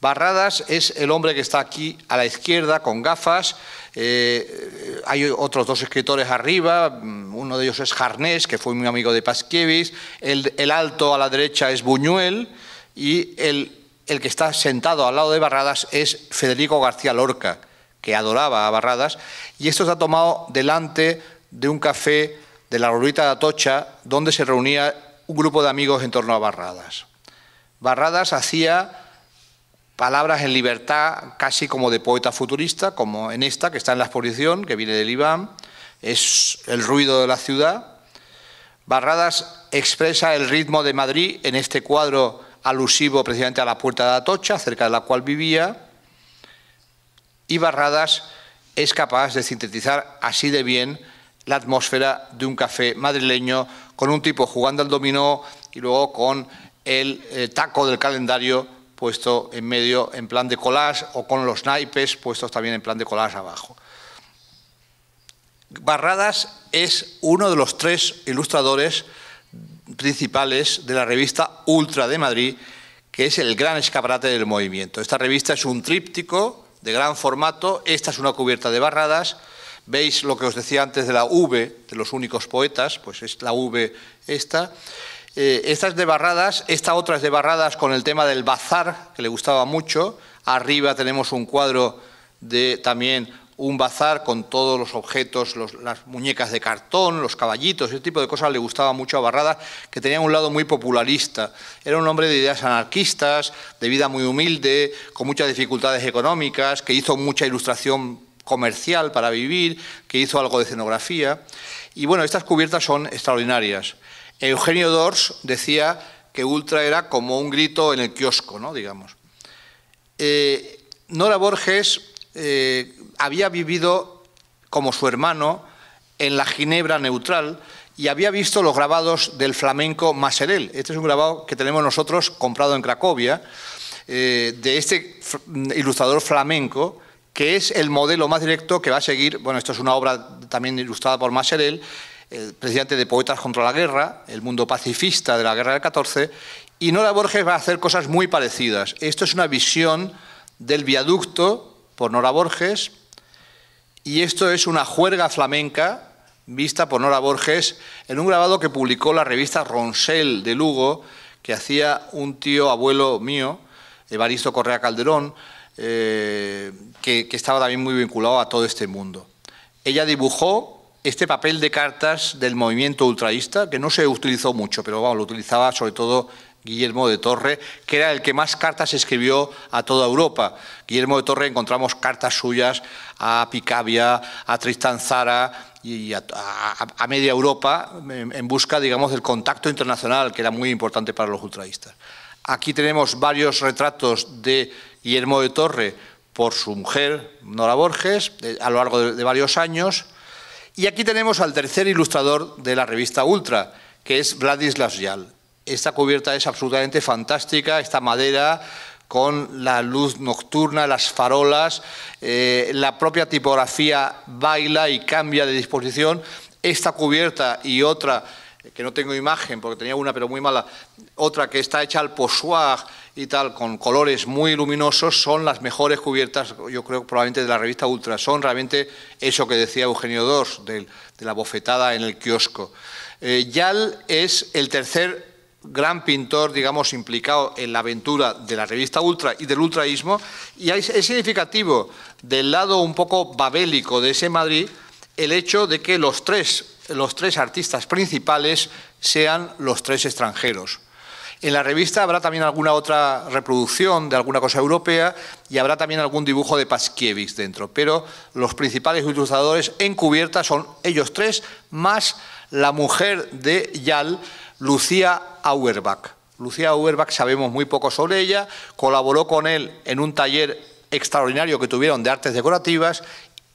Barradas es el hombre que está aquí a la izquierda con gafas. Eh, hay otros dos escritores arriba. Mm, uno de ellos es Jarnés, que fue un amigo de Pasquevis. El, alto a la derecha es Buñuel. Y el, que está sentado al lado de Barradas es Federico García Lorca, que adoraba a Barradas. Y esto está tomado delante de un café de la Rurita de Atocha, donde se reunía un grupo de amigos en torno a Barradas. Barradas hacía palabras en libertad, casi como de poeta futurista, como en esta que está en la exposición, que viene del Iván, es el ruido de la ciudad. Barradas expresa el ritmo de Madrid en este cuadro alusivo precisamente a la puerta de Atocha, cerca de la cual vivía, y Barradas es capaz de sintetizar así de bien la atmósfera de un café madrileño con un tipo jugando al dominó y luego con el eh, taco del calendario puesto en medio en plan de collage o con los naipes puestos también en plan de collage abajo. Barradas es uno de los tres ilustradores principales de la revista Ultra de Madrid, que es el gran escaparate del movimiento. Esta revista es un tríptico de gran formato, esta es una cubierta de barradas, veis lo que os decía antes de la V, de los únicos poetas, pues es la V esta, eh, estas de Barradas, esta otra es de Barradas con el tema del bazar, que le gustaba mucho. Arriba tenemos un cuadro de también un bazar con todos los objetos, las muñecas de cartón, los caballitos, ese tipo de cosas le gustaba mucho a Barradas, que tenía un lado muy popularista. Era un hombre de ideas anarquistas, de vida muy humilde, con muchas dificultades económicas, que hizo mucha ilustración comercial para vivir, que hizo algo de escenografía. Y bueno, estas cubiertas son extraordinarias. Eugenio Dors decía que ultra era como un grito en el kiosco, ¿no? digamos. Eh, Nora Borges eh, había vivido como su hermano en la Ginebra neutral y había visto los grabados del flamenco Maserel. Este es un grabado que tenemos nosotros comprado en Cracovia, eh, de este ilustrador flamenco, que es el modelo más directo que va a seguir, bueno, esto es una obra también ilustrada por Maserel, el presidente de Poetas contra la Guerra, el mundo pacifista de la Guerra del 14, y Nora Borges va a hacer cosas muy parecidas. Esto es una visión del viaducto por Nora Borges, y esto es una juerga flamenca vista por Nora Borges en un grabado que publicó la revista Ronsel de Lugo, que hacía un tío abuelo mío, Evaristo Correa Calderón, eh, que, que estaba también muy vinculado a todo este mundo. Ella dibujó este papel de cartas del movimiento ultraísta, que no se utilizó mucho, pero lo utilizaba sobre todo Guillermo de Torre, que era el que más cartas escribió a toda Europa. Guillermo de Torre encontramos cartas suyas a Picavia, a Tristan Zara y a, media Europa en, busca, digamos, del contacto internacional, que era muy importante para los ultraístas. Aquí tenemos varios retratos de Guillermo de Torre por su mujer, Nora Borges, eh, a lo largo de varios años. Y aquí tenemos al tercer ilustrador de la revista Ultra, que es Vladislav Yal. Esta cubierta es absolutamente fantástica, esta madera con la luz nocturna, las farolas, eh, la propia tipografía baila y cambia de disposición. Esta cubierta y otra, que no tengo imagen porque tenía una pero muy mala, otra que está hecha al pochoir y tal, con colores muy luminosos, son las mejores cubiertas, yo creo, probablemente de la revista Ultra. Son realmente eso que decía Eugenio II, de, la bofetada en el kiosco. Eh, Yal es el tercer gran pintor, digamos, implicado en la aventura de la revista Ultra y del ultraísmo, y es, significativo del lado un poco babélico de ese Madrid el hecho de que los tres, los tres artistas principales sean los tres extranjeros. En la revista habrá también alguna otra reproducción de alguna cosa europea y habrá también algún dibujo de Paskiewicz dentro, pero los principales ilustradores en cubierta son ellos tres, más la mujer de Yal, Lucía Auerbach. Lucía Auerbach sabemos muy poco sobre ella, colaboró con él en un taller extraordinario que tuvieron de artes decorativas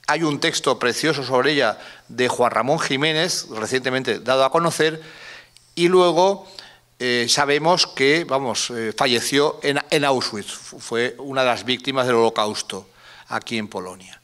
hay un texto precioso sobre ella de Juan Ramón Jiménez, recientemente dado a conocer, y luego eh, sabemos que, vamos, eh, falleció en, Auschwitz, fue una de las víctimas del holocausto aquí en Polonia.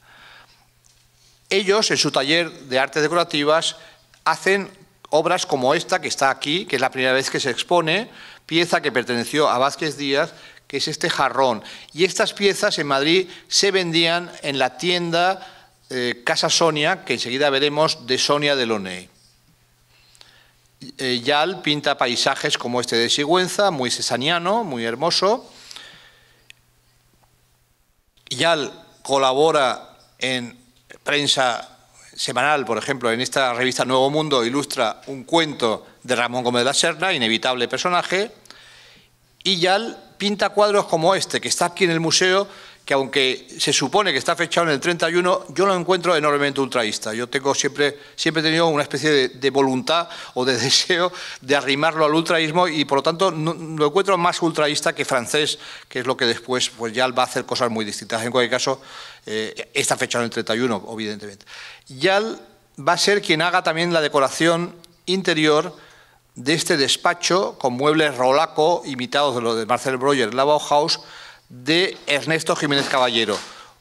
Ellos, en su taller de artes decorativas, hacen obras como esta que está aquí, que es la primera vez que se expone, pieza que perteneció a Vázquez Díaz, que es este jarrón. Y estas piezas en Madrid se vendían en la tienda eh, Casa Sonia, que enseguida veremos, de Sonia Delaunay. Eh, Yal pinta paisajes como este de Sigüenza, muy sesaniano, muy hermoso. Yal colabora en prensa semanal, por ejemplo, en esta revista Nuevo Mundo ilustra un cuento de Ramón Gómez de la Serna, inevitable personaje, y Yal pinta cuadros como este, que está aquí en el museo, que aunque se supone que está fechado en el 31, yo lo encuentro enormemente ultraísta. Yo tengo siempre, siempre he tenido una especie de, voluntad o de deseo de arrimarlo al ultraísmo y por lo tanto lo encuentro más ultraísta que francés, que es lo que después pues va a hacer cosas muy distintas. En cualquier caso, eh, está fechado en el 31, evidentemente. Yal va a ser quien haga también la decoración interior de este despacho con muebles rolaco imitados de los de Marcel Breuer, la Bauhaus, de Ernesto Jiménez Caballero,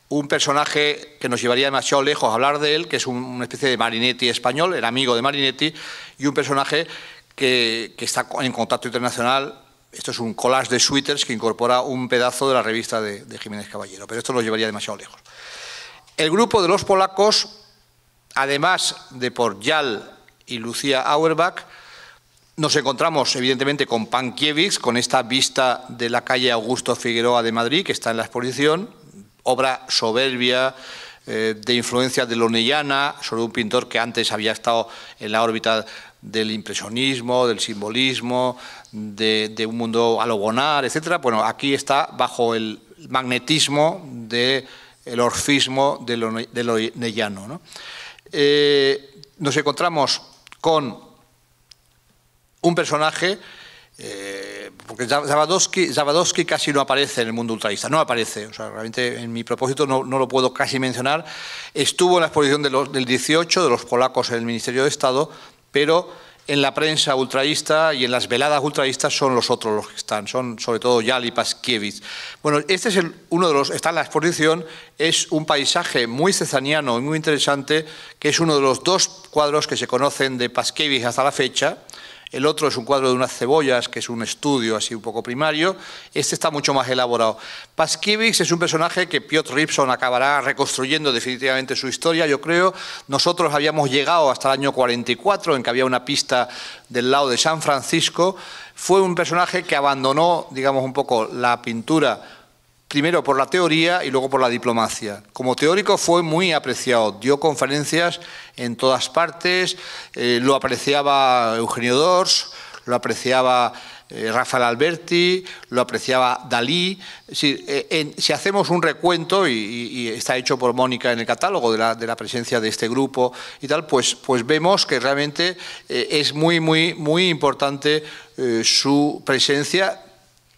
un personaje que nos llevaría demasiado lejos a hablar de él, que es una especie de Marinetti español, el amigo de Marinetti, y un personaje que, está en contacto internacional esto es un collage de sweeters que incorpora un pedazo de la revista de, Jiménez Caballero, pero esto nos llevaría demasiado lejos. El grupo de los polacos, además de por Yal y Lucía Auerbach, nos encontramos, evidentemente, con Pankiewicz, con esta vista de la calle Augusto Figueroa de Madrid, que está en la exposición, obra soberbia, eh, de influencia de Lonellana, sobre un pintor que antes había estado en la órbita del impresionismo, del simbolismo, de, un mundo halogonar, etc. Bueno, aquí está bajo el magnetismo del orfismo de, Lonellano. Eh, nos encontramos con un personaje, eh, porque Zabadowski, casi no aparece en el mundo ultraísta, no aparece, o sea, realmente en mi propósito no, lo puedo casi mencionar. Estuvo en la exposición del 18 de los polacos en el Ministerio de Estado, pero en la prensa ultraísta y en las veladas ultraístas son los otros los que están, son sobre todo Yal y Bueno, este es uno de los, está en la exposición, es un paisaje muy cezaniano y muy interesante, que es uno de los dos cuadros que se conocen de Paskiewicz hasta la fecha, el otro es un cuadro de unas cebollas, que es un estudio así un poco primario. Este está mucho más elaborado. Paskiewicz es un personaje que Piotr Ripson acabará reconstruyendo definitivamente su historia, yo creo. Nosotros habíamos llegado hasta el año 44, en que había una pista del lado de San Francisco. Fue un personaje que abandonó, digamos, un poco la pintura primero por la teoría y luego por la diplomacia. Como teórico fue muy apreciado, dio conferencias en todas partes, eh, lo apreciaba Eugenio Dors, lo apreciaba eh, Rafael Alberti, lo apreciaba Dalí. Eh, si, hacemos un recuento, y, está hecho por Mónica en el catálogo de la, presencia de este grupo y tal, pues, pues vemos que realmente es muy, muy, muy importante su presencia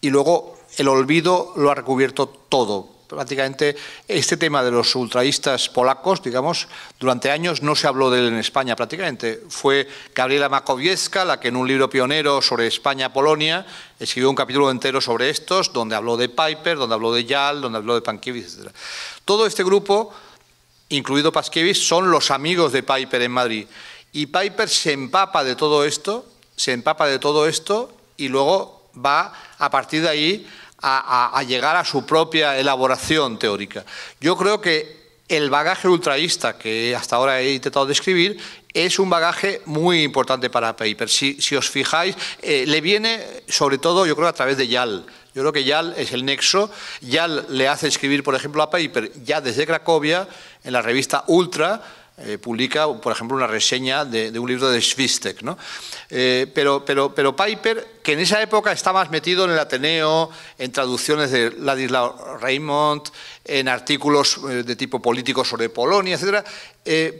y luego el olvido lo ha recubierto todo. Prácticamente este tema de los ultraístas polacos, digamos, durante años no se habló de él en España prácticamente. Fue Gabriela Makowiecka la que en un libro pionero sobre España-Polonia escribió un capítulo entero sobre estos, donde habló de Piper, donde habló de Yal, donde habló de Pankiewicz, etc. Todo este grupo, incluido Pankiewicz, son los amigos de Piper en Madrid. Y Piper se empapa de todo esto, se empapa de todo esto y luego va a partir de ahí a, llegar a su propia elaboración teórica. Yo creo que el bagaje ultraísta que hasta ahora he intentado describir es un bagaje muy importante para Paper. Si, os fijáis, eh, le viene sobre todo, yo creo, a través de Yal. Yo creo que Yal es el nexo. Yal le hace escribir, por ejemplo, a Paper ya desde Cracovia, en la revista Ultra, eh, publica, por ejemplo, una reseña de, un libro de Schwistek, ¿no? Eh, pero, pero, pero Piper, que en esa época está más metido en el Ateneo, en traducciones de Ladislao Raymond, en artículos eh, de tipo político sobre Polonia, etc.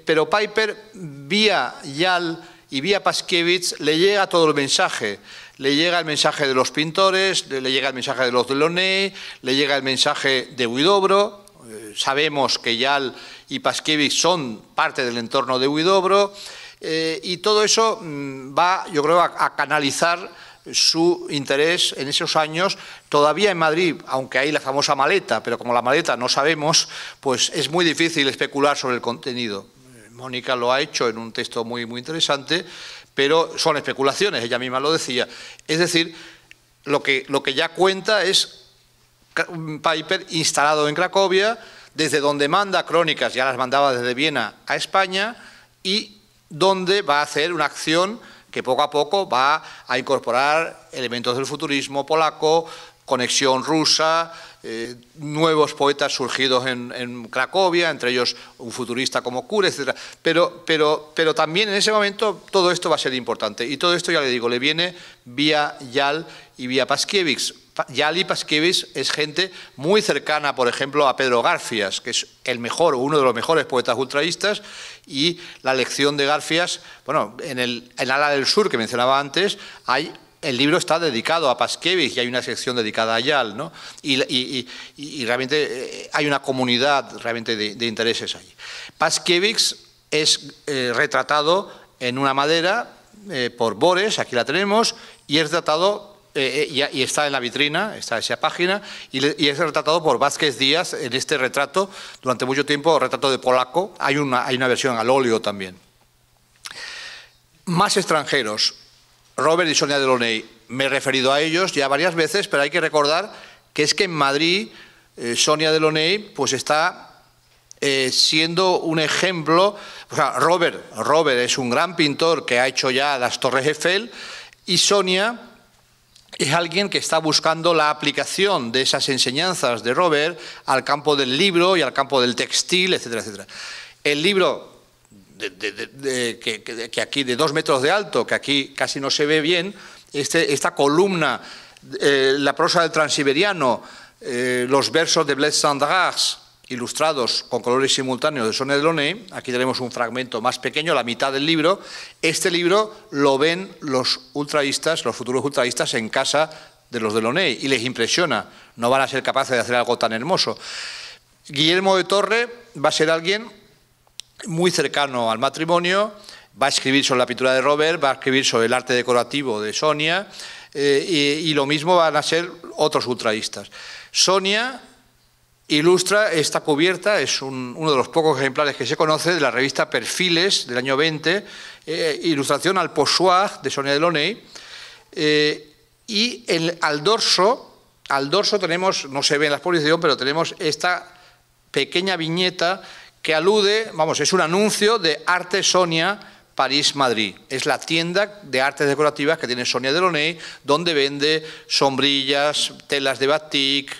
pero Piper, vía Yal y vía Paskiewicz, le llega todo el mensaje le llega el mensaje de los pintores, le llega el mensaje de los Delaunay, le llega el mensaje de Huidobro, eh, sabemos que Yal y Paskevich son parte del entorno de Huidobro, eh, y todo eso mm, va, yo creo, a, canalizar su interés en esos años, todavía en Madrid, aunque hay la famosa maleta, pero como la maleta no sabemos, pues es muy difícil especular sobre el contenido. Eh, Mónica lo ha hecho en un texto muy, muy interesante, pero son especulaciones, ella misma lo decía. Es decir, lo que, lo que ya cuenta es Piper instalado en Cracovia, desde donde manda crónicas, ya las mandaba desde Viena a España, y donde va a hacer una acción que poco a poco va a incorporar elementos del futurismo polaco, conexión rusa, eh, nuevos poetas surgidos en, Cracovia, entre ellos un futurista como Kure, etc. Pero, pero, pero también en ese momento todo esto va a ser importante. Y todo esto, ya le digo, le viene vía Yal y vía Paskiewicz y Paskevich es gente muy cercana, por ejemplo, a Pedro Garfias, que es el mejor, uno de los mejores poetas ultraístas, y la lección de Garfias, bueno, en el Ala del Sur que mencionaba antes, hay el libro está dedicado a Paskevich y hay una sección dedicada a Yal, ¿no? Y, realmente eh, hay una comunidad realmente de, intereses allí. Paskevich es eh, retratado en una madera eh, por Bores, aquí la tenemos, y es retratado. Eh, eh, y, está en la vitrina, está esa página, y, es retratado por Vázquez Díaz en este retrato, durante mucho tiempo retrato de polaco, hay una, hay una versión al óleo también. Más extranjeros, Robert y Sonia Deloney, me he referido a ellos ya varias veces, pero hay que recordar que es que en Madrid eh, Sonia Deloney pues está siendo un ejemplo, o sea, Robert, Robert es un gran pintor que ha hecho ya las Torres Eiffel y Sonia es alguien que está buscando la aplicación de esas enseñanzas de Robert al campo del libro y al campo del textil, etcétera, etcétera. El libro de, que, aquí de dos metros de alto, que aquí casi no se ve bien, este, esta columna, eh, la prosa del transiberiano, eh, los versos de Blaise Sandras, ilustrados con colores simultáneos de Sonia Delaunay. Aquí tenemos un fragmento más pequeño, la mitad del libro. Este libro lo ven los ultraístas, los futuros ultraístas en casa de los Delaunay y les impresiona. No van a ser capaces de hacer algo tan hermoso. Guillermo de Torre va a ser alguien muy cercano al matrimonio, va a escribir sobre la pintura de Robert, va a escribir sobre el arte decorativo de Sonia eh, y, y lo mismo van a ser otros ultraístas. Sonia Ilustra esta cubierta, es uno de los pocos ejemplares que se conoce de la revista Perfiles del año 20, eh, ilustración al pochoir de Sonia Delaunay. Eh, y al dorso, al dorso tenemos, no se ve en la exposición, pero tenemos esta pequeña viñeta que alude, vamos, es un anuncio de Arte Sonia París-Madrid. Es la tienda de artes decorativas que tiene Sonia Delaunay, donde vende sombrillas, telas de batik,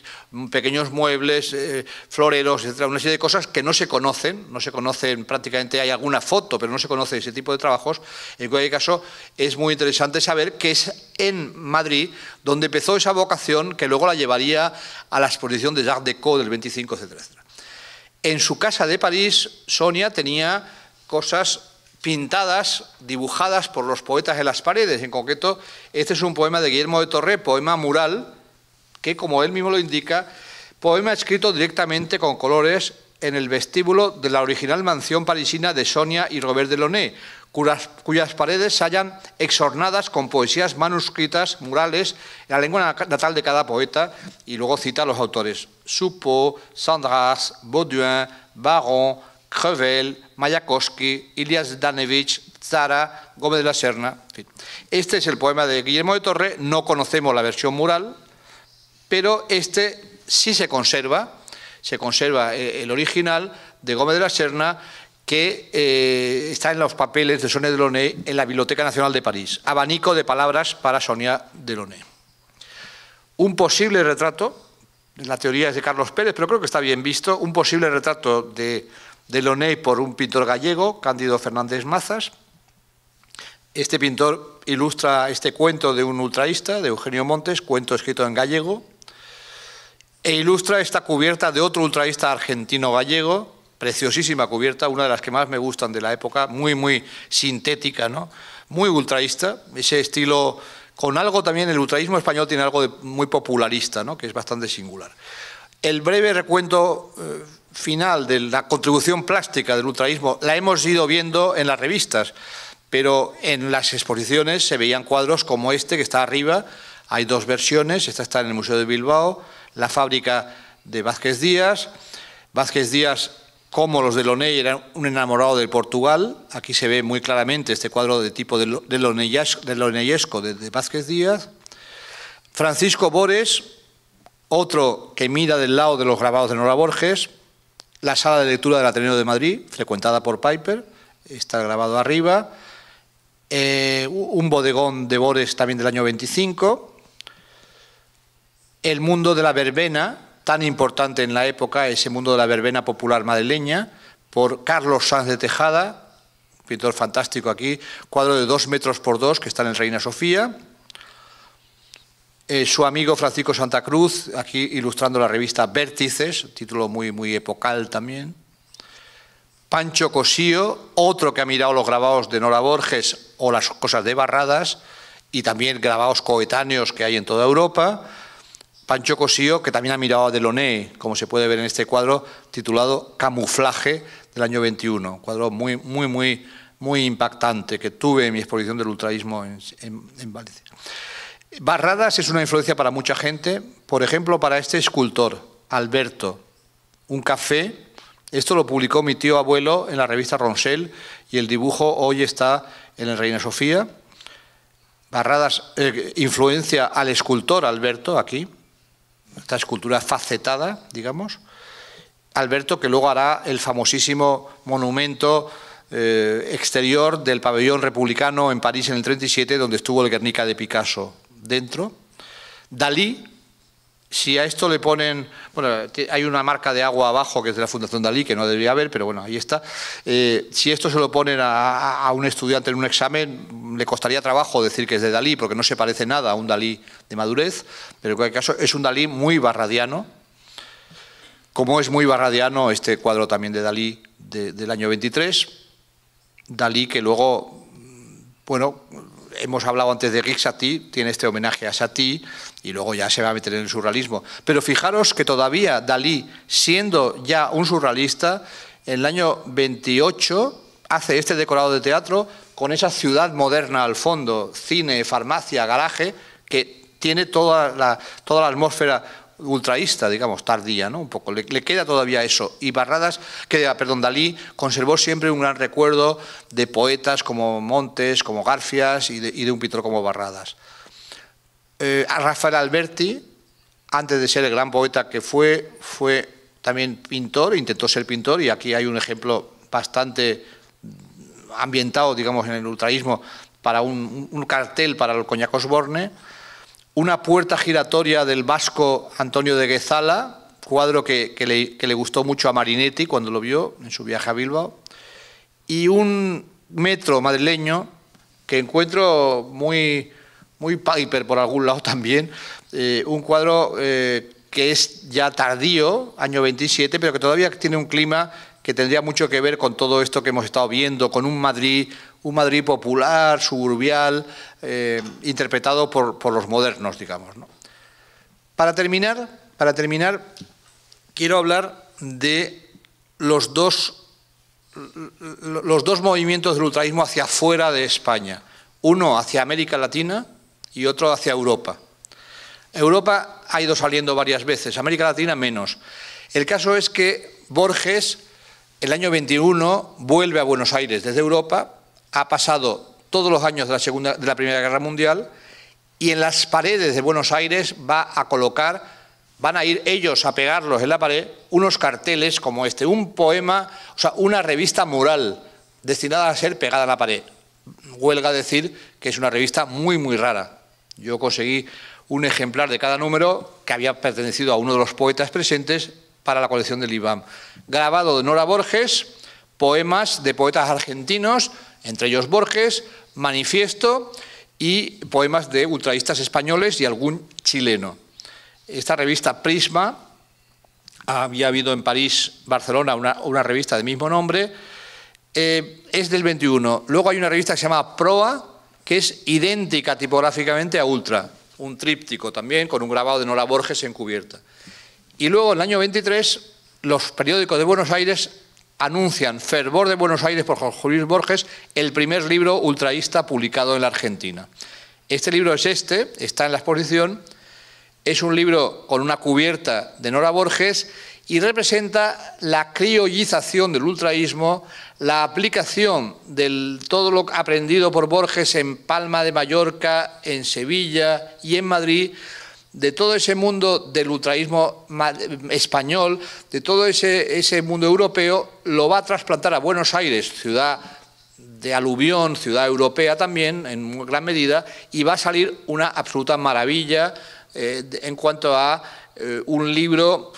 pequeños muebles, eh, floreros, etcétera, una serie de cosas que no se conocen, no se conocen prácticamente, hay alguna foto, pero no se conoce ese tipo de trabajos. En cualquier caso, es muy interesante saber que es en Madrid donde empezó esa vocación que luego la llevaría a la exposición de Jacques Deco del 25, etcétera, etcétera. En su casa de París, Sonia tenía cosas pintadas, dibujadas por los poetas en las paredes. En concreto, este es un poema de Guillermo de Torre, poema mural, que, como él mismo lo indica, poema escrito directamente con colores en el vestíbulo de la original mansión parisina de Sonia y Robert Delaunay, cuyas, cuyas paredes se hallan exornadas con poesías manuscritas, murales, en la lengua natal de cada poeta, y luego cita a los autores. Supo, Sandras, Baudouin, Baron, Crevel, Mayakovsky, Ilias Danevich, Zara, Gómez de la Serna. Este es el poema de Guillermo de Torre. No conocemos la versión mural, pero este sí se conserva, se conserva eh, el original de Gómez de la Serna, que eh, está en los papeles de Sonia Delaunay en la Biblioteca Nacional de París. Abanico de palabras para Sonia Delaunay. Un posible retrato, la teoría es de Carlos Pérez, pero creo que está bien visto, un posible retrato de Delaunay por un pintor gallego, Cándido Fernández Mazas. Este pintor ilustra este cuento de un ultraísta, de Eugenio Montes, cuento escrito en gallego, e ilustra esta cubierta de otro ultraísta argentino gallego, preciosísima cubierta, una de las que más me gustan de la época, muy, muy sintética, ¿no? muy ultraísta, ese estilo con algo también, el ultraísmo español tiene algo de, muy popularista, ¿no? que es bastante singular. El breve recuento eh, final de la contribución plástica del ultraísmo la hemos ido viendo en las revistas, pero en las exposiciones se veían cuadros como este que está arriba, hay dos versiones, esta está en el Museo de Bilbao, la fábrica de Vázquez Díaz. Vázquez Díaz, como los de Loney, era un enamorado de Portugal. Aquí se ve muy claramente este cuadro de tipo de, de, Vázquez Díaz. Francisco Bores, otro que mira del lado de los grabados de Nora Borges. La sala de lectura del Ateneo de Madrid, frecuentada por Piper, está grabado arriba. Eh, un bodegón de Bores también del año 25 el mundo de la verbena, tan importante en la época, ese mundo de la verbena popular madrileña, por Carlos Sanz de Tejada, pintor fantástico aquí, cuadro de dos metros por dos que está en Reina Sofía. Eh, su amigo Francisco Santa Cruz, aquí ilustrando la revista Vértices, título muy, muy epocal también. Pancho Cosío, otro que ha mirado los grabados de Nora Borges o las cosas de Barradas, y también grabados coetáneos que hay en toda Europa. Pancho Cosío, que también ha mirado a Delaunay, como se puede ver en este cuadro titulado Camuflaje del año 21, un cuadro muy, muy, muy, muy impactante que tuve en mi exposición del ultraísmo en, Valencia. Barradas es una influencia para mucha gente, por ejemplo, para este escultor, Alberto, un café. Esto lo publicó mi tío abuelo en la revista Ronsel y el dibujo hoy está en el Reina Sofía. Barradas eh, influencia al escultor Alberto aquí, esta escultura facetada, digamos, Alberto, que luego hará el famosísimo monumento eh, exterior del pabellón republicano en París en el 37, donde estuvo el Guernica de Picasso dentro. Dalí, si a esto le ponen, bueno, hay una marca de agua abajo que es de la Fundación Dalí, que no debería haber, pero bueno, ahí está. Eh, si esto se lo ponen a, un estudiante en un examen, le costaría trabajo decir que es de Dalí, porque no se parece nada a un Dalí de madurez, pero en cualquier caso es un Dalí muy barradiano, como es muy barradiano este cuadro también de Dalí del año 23, Dalí que luego, bueno, hemos hablado antes de Rick tiene este homenaje a Sati y luego ya se va a meter en el surrealismo. Pero fijaros que todavía Dalí, siendo ya un surrealista, en el año 28 hace este decorado de teatro con esa ciudad moderna al fondo, cine, farmacia, garaje, que tiene toda la, toda la atmósfera ultraísta, digamos, tardía, ¿no? Un poco, le, queda todavía eso. Y Barradas, ah, perdón, Dalí conservó siempre un gran recuerdo de poetas como Montes, como Garfias y de, un pintor como Barradas. Eh, a Rafael Alberti, antes de ser el gran poeta que fue, fue también pintor, intentó ser pintor, y aquí hay un ejemplo bastante ambientado, digamos, en el ultraísmo, para un, cartel para el Coñacos Borne, una puerta giratoria del vasco Antonio de Guezala, cuadro que, le, gustó mucho a Marinetti cuando lo vio en su viaje a Bilbao, y un metro madrileño que encuentro muy, muy Piper por algún lado también, eh, un cuadro eh, que es ya tardío, año 27, pero que todavía tiene un clima que tendría mucho que ver con todo esto que hemos estado viendo, con un Madrid, un Madrid popular, suburbial, eh, interpretado por, los modernos, digamos. Para, terminar, para terminar, quiero hablar de los dos, los dos movimientos del ultraísmo hacia fuera de España. Uno hacia América Latina y otro hacia Europa. Europa ha ido saliendo varias veces, América Latina menos. El caso es que Borges, el año 21, vuelve a Buenos Aires desde Europa, ha pasado todos los años de la, segunda, de la Primera Guerra Mundial y en las paredes de Buenos Aires va a colocar, van a ir ellos a pegarlos en la pared unos carteles como este, un poema, o sea, una revista mural destinada a ser pegada a la pared. Huelga decir que es una revista muy, muy rara. Yo conseguí un ejemplar de cada número que había pertenecido a uno de los poetas presentes para la colección del IBAM. Grabado de Nora Borges, poemas de poetas argentinos, entre ellos Borges, Manifiesto y poemas de ultraístas españoles y algún chileno. Esta revista Prisma, había habido en París, Barcelona, una, revista del mismo nombre, eh, es del 21. Luego hay una revista que se llama Proa, que es idéntica tipográficamente a Ultra, un tríptico también, con un grabado de Nora Borges encubierta. Y luego, en el año 23, los periódicos de Buenos Aires anuncian Fervor de Buenos Aires por Jorge Luis Borges, el primer libro ultraísta publicado en la Argentina. Este libro es este, está en la exposición, es un libro con una cubierta de Nora Borges y representa la criollización del ultraísmo, la aplicación de todo lo aprendido por Borges en Palma de Mallorca, en Sevilla y en Madrid de todo ese mundo del ultraísmo español, de todo ese, mundo europeo, lo va a trasplantar a Buenos Aires, ciudad de aluvión, ciudad europea también, en gran medida, y va a salir una absoluta maravilla eh, en cuanto a eh, un libro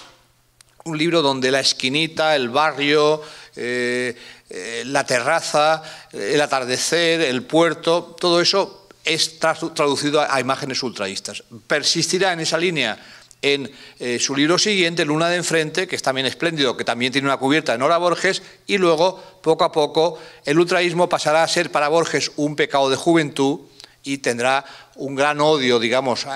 un libro donde la esquinita, el barrio, eh, la terraza, el atardecer, el puerto, todo eso es traducido a, imágenes ultraístas. Persistirá en esa línea en eh, su libro siguiente, Luna de Enfrente, que es también espléndido, que también tiene una cubierta en hora Borges, y luego, poco a poco, el ultraísmo pasará a ser para Borges un pecado de juventud y tendrá un gran odio, digamos,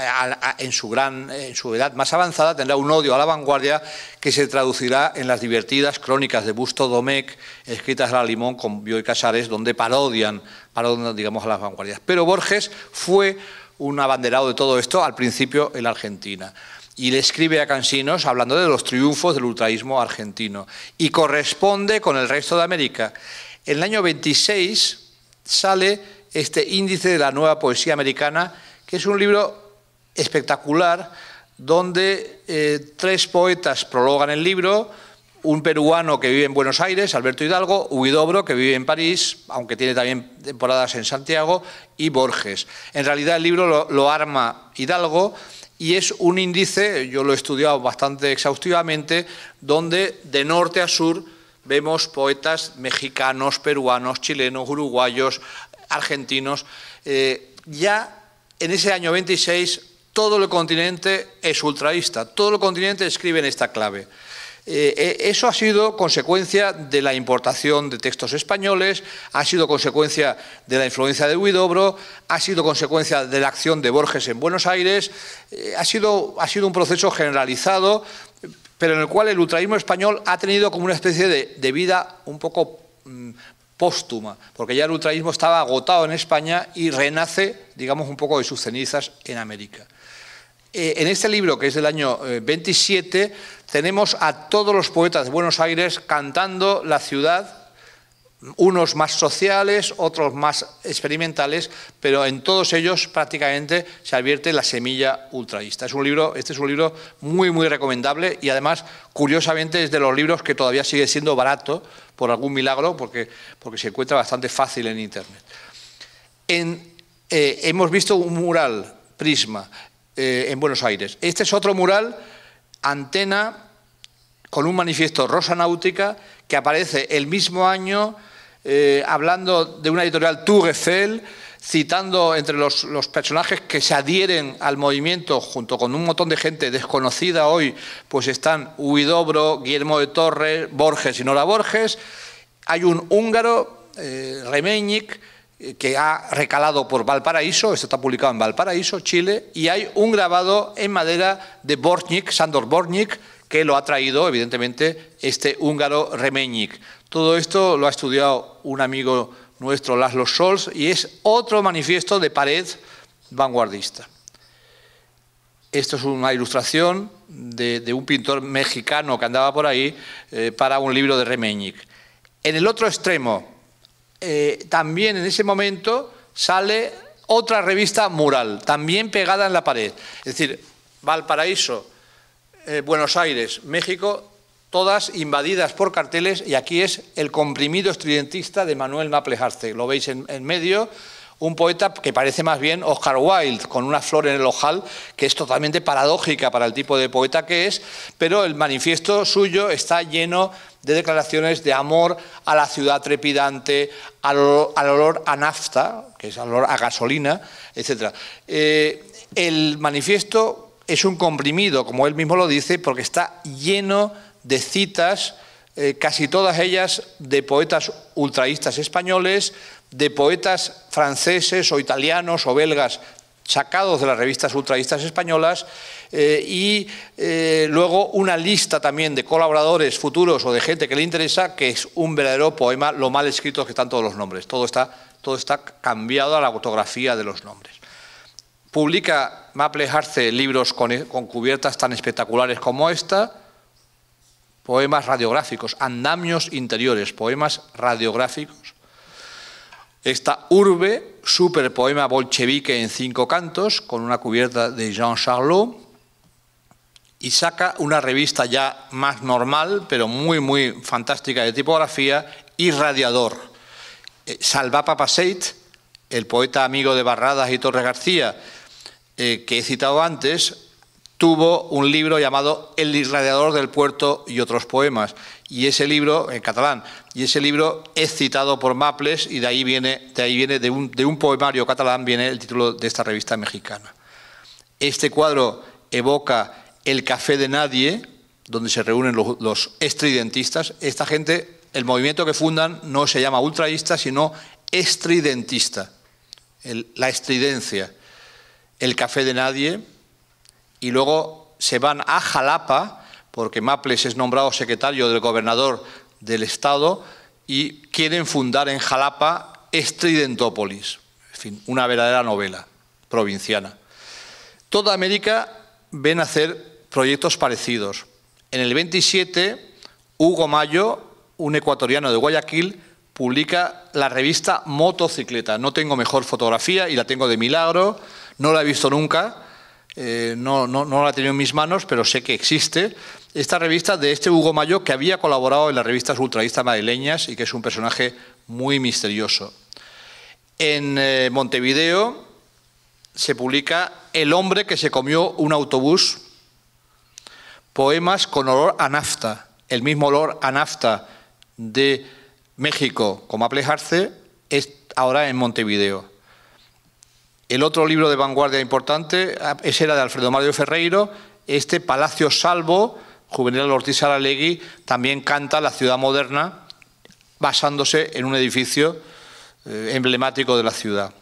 en, su gran, en su edad más avanzada, tendrá un odio a la vanguardia que se traducirá en las divertidas crónicas de Busto Domecq, escritas a la limón con y Casares, donde parodian, parodian, digamos, a las vanguardias. Pero Borges fue un abanderado de todo esto al principio en la Argentina y le escribe a Cansinos hablando de los triunfos del ultraísmo argentino y corresponde con el resto de América. En el año 26 sale este índice de la nueva poesía americana, que es un libro espectacular donde eh, tres poetas prologan el libro, un peruano que vive en Buenos Aires, Alberto Hidalgo, Huidobro, que vive en París, aunque tiene también temporadas en Santiago, y Borges. En realidad el libro lo arma Hidalgo y es un índice, yo lo he estudiado bastante exhaustivamente, donde de norte a sur vemos poetas mexicanos, peruanos, chilenos, uruguayos, argentinos, eh, ya en ese año 26 todo el continente es ultraísta, todo el continente escribe en esta clave. Eh, eh, eso ha sido consecuencia de la importación de textos españoles, ha sido consecuencia de la influencia de Huidobro, ha sido consecuencia de la acción de Borges en Buenos Aires, ha, sido, ha sido un proceso generalizado, pero en el cual el ultraísmo español ha tenido como una especie de, de vida un poco mm, póstuma, porque ya el ultraísmo estaba agotado en España y renace, digamos, un poco de sus cenizas en América. Eh, en este libro, que es del año 27, eh, tenemos a todos los poetas de Buenos Aires cantando la ciudad unos más sociales, otros más experimentales, pero en todos ellos prácticamente se advierte la semilla ultraísta. Es un libro, este es un libro muy muy recomendable y además curiosamente es de los libros que todavía sigue siendo barato por algún milagro porque, se encuentra bastante fácil en internet. Eh, hemos visto un mural Prisma eh, en Buenos Aires. Este es otro mural Antena con un manifiesto rosa náutica que aparece el mismo año eh, hablando de una editorial Tour citando entre los, personajes que se adhieren al movimiento junto con un montón de gente desconocida hoy, pues están Huidobro, Guillermo de Torres, Borges y Nora Borges. Hay un húngaro, eh, que ha recalado por Valparaíso, esto está publicado en Valparaíso, Chile, y hay un grabado en madera de Bortnik, Sandor Bortnik, que lo ha traído, evidentemente, este húngaro Remeñik. Todo esto lo ha estudiado un amigo nuestro, Laszlo Scholz, y es otro manifiesto de pared vanguardista. Esto es una ilustración de, un pintor mexicano que andaba por ahí eh, para un libro de Remeñik. En el otro extremo, eh, también en ese momento sale otra revista mural, también pegada en la pared. Es decir, Valparaíso, eh, Buenos Aires, México, todas invadidas por carteles, y aquí es el comprimido estridentista de Manuel Maples Lo veis en medio, un poeta que parece más bien Oscar Wilde, con una flor en el ojal que es totalmente paradójica para el tipo de poeta que es, pero el manifiesto suyo está lleno de declaraciones de amor a la ciudad trepidante, al olor, a nafta, que es al olor a gasolina, etc. Eh, el manifiesto es un comprimido, como él mismo lo dice, porque está lleno de citas, eh, casi todas ellas de poetas ultraístas españoles, de poetas franceses o italianos o belgas sacados de las revistas ultraístas españolas eh, y eh, luego una lista también de colaboradores futuros o de gente que le interesa, que es un verdadero poema, lo mal escrito que están todos los nombres. Todo está, todo está cambiado a la autografía de los nombres. Publica Maple Harce libros con, con cubiertas tan espectaculares como esta, poemas radiográficos, andamios interiores, poemas radiográficos esta urbe, super poema bolchevique en cinco cantos, con una cubierta de Jean Charlot, y saca una revista ya más normal, pero muy, muy fantástica de tipografía, Irradiador. Salva eh, Salvapa el poeta amigo de Barradas y Torres García, eh, que he citado antes, tuvo un libro llamado El Irradiador del Puerto y otros poemas y ese libro, en catalán, y ese libro es citado por Maples y de ahí viene, de, ahí viene de, un, poemario catalán viene el título de esta revista mexicana. Este cuadro evoca el café de nadie, donde se reúnen los, estridentistas. Esta gente, el movimiento que fundan no se llama ultraísta, sino estridentista, la estridencia, el café de nadie, y luego se van a Jalapa, porque Maples es nombrado secretario del gobernador del Estado y quieren fundar en Jalapa Estridentópolis. En fin, una verdadera novela provinciana. Toda América ven hacer proyectos parecidos. En el 27, Hugo Mayo, un ecuatoriano de Guayaquil, publica la revista Motocicleta. No tengo mejor fotografía y la tengo de milagro, no la he visto nunca eh, no, no, la he tenido en mis manos, pero sé que existe. Esta revista de este Hugo Mayo que había colaborado en las revistas ultraístas madrileñas y que es un personaje muy misterioso. En eh, Montevideo se publica El hombre que se comió un autobús, poemas con olor a nafta, el mismo olor a nafta de México, como plejarse, es ahora en Montevideo. El otro libro de vanguardia importante, ah, es era de Alfredo Mario Ferreiro, este Palacio Salvo, Juvenil Ortiz Aralegui, también canta La ciudad moderna, basándose en un edificio eh, emblemático de la ciudad.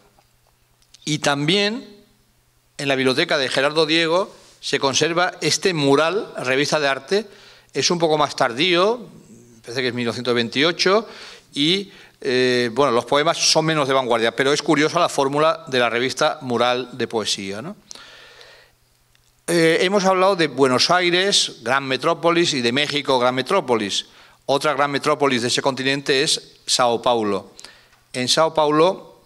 Y también en la biblioteca de Gerardo Diego se conserva este mural, revista de arte, es un poco más tardío, parece que es 1928, y eh, bueno, los poemas son menos de vanguardia, pero es curiosa la fórmula de la revista Mural de Poesía. ¿no? Eh, hemos hablado de Buenos Aires, gran metrópolis, y de México, gran metrópolis. Otra gran metrópolis de ese continente es Sao Paulo. En Sao Paulo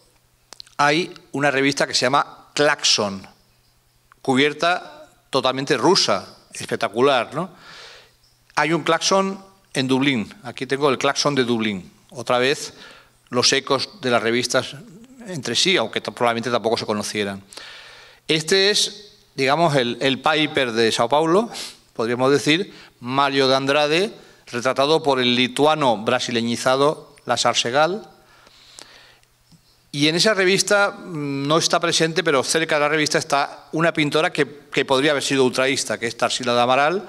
hay una revista que se llama Claxon, cubierta totalmente rusa, espectacular. Hay un claxon en Dublín, aquí tengo el claxon de Dublín otra vez los ecos de las revistas entre sí, aunque probablemente tampoco se conocieran. Este es, digamos, el, Piper de Sao Paulo, podríamos decir, Mario de Andrade, retratado por el lituano brasileñizado Lazar Segal. Y en esa revista mm, no está presente, pero cerca de la revista está una pintora que, que podría haber sido ultraísta, que es Tarsila de Amaral.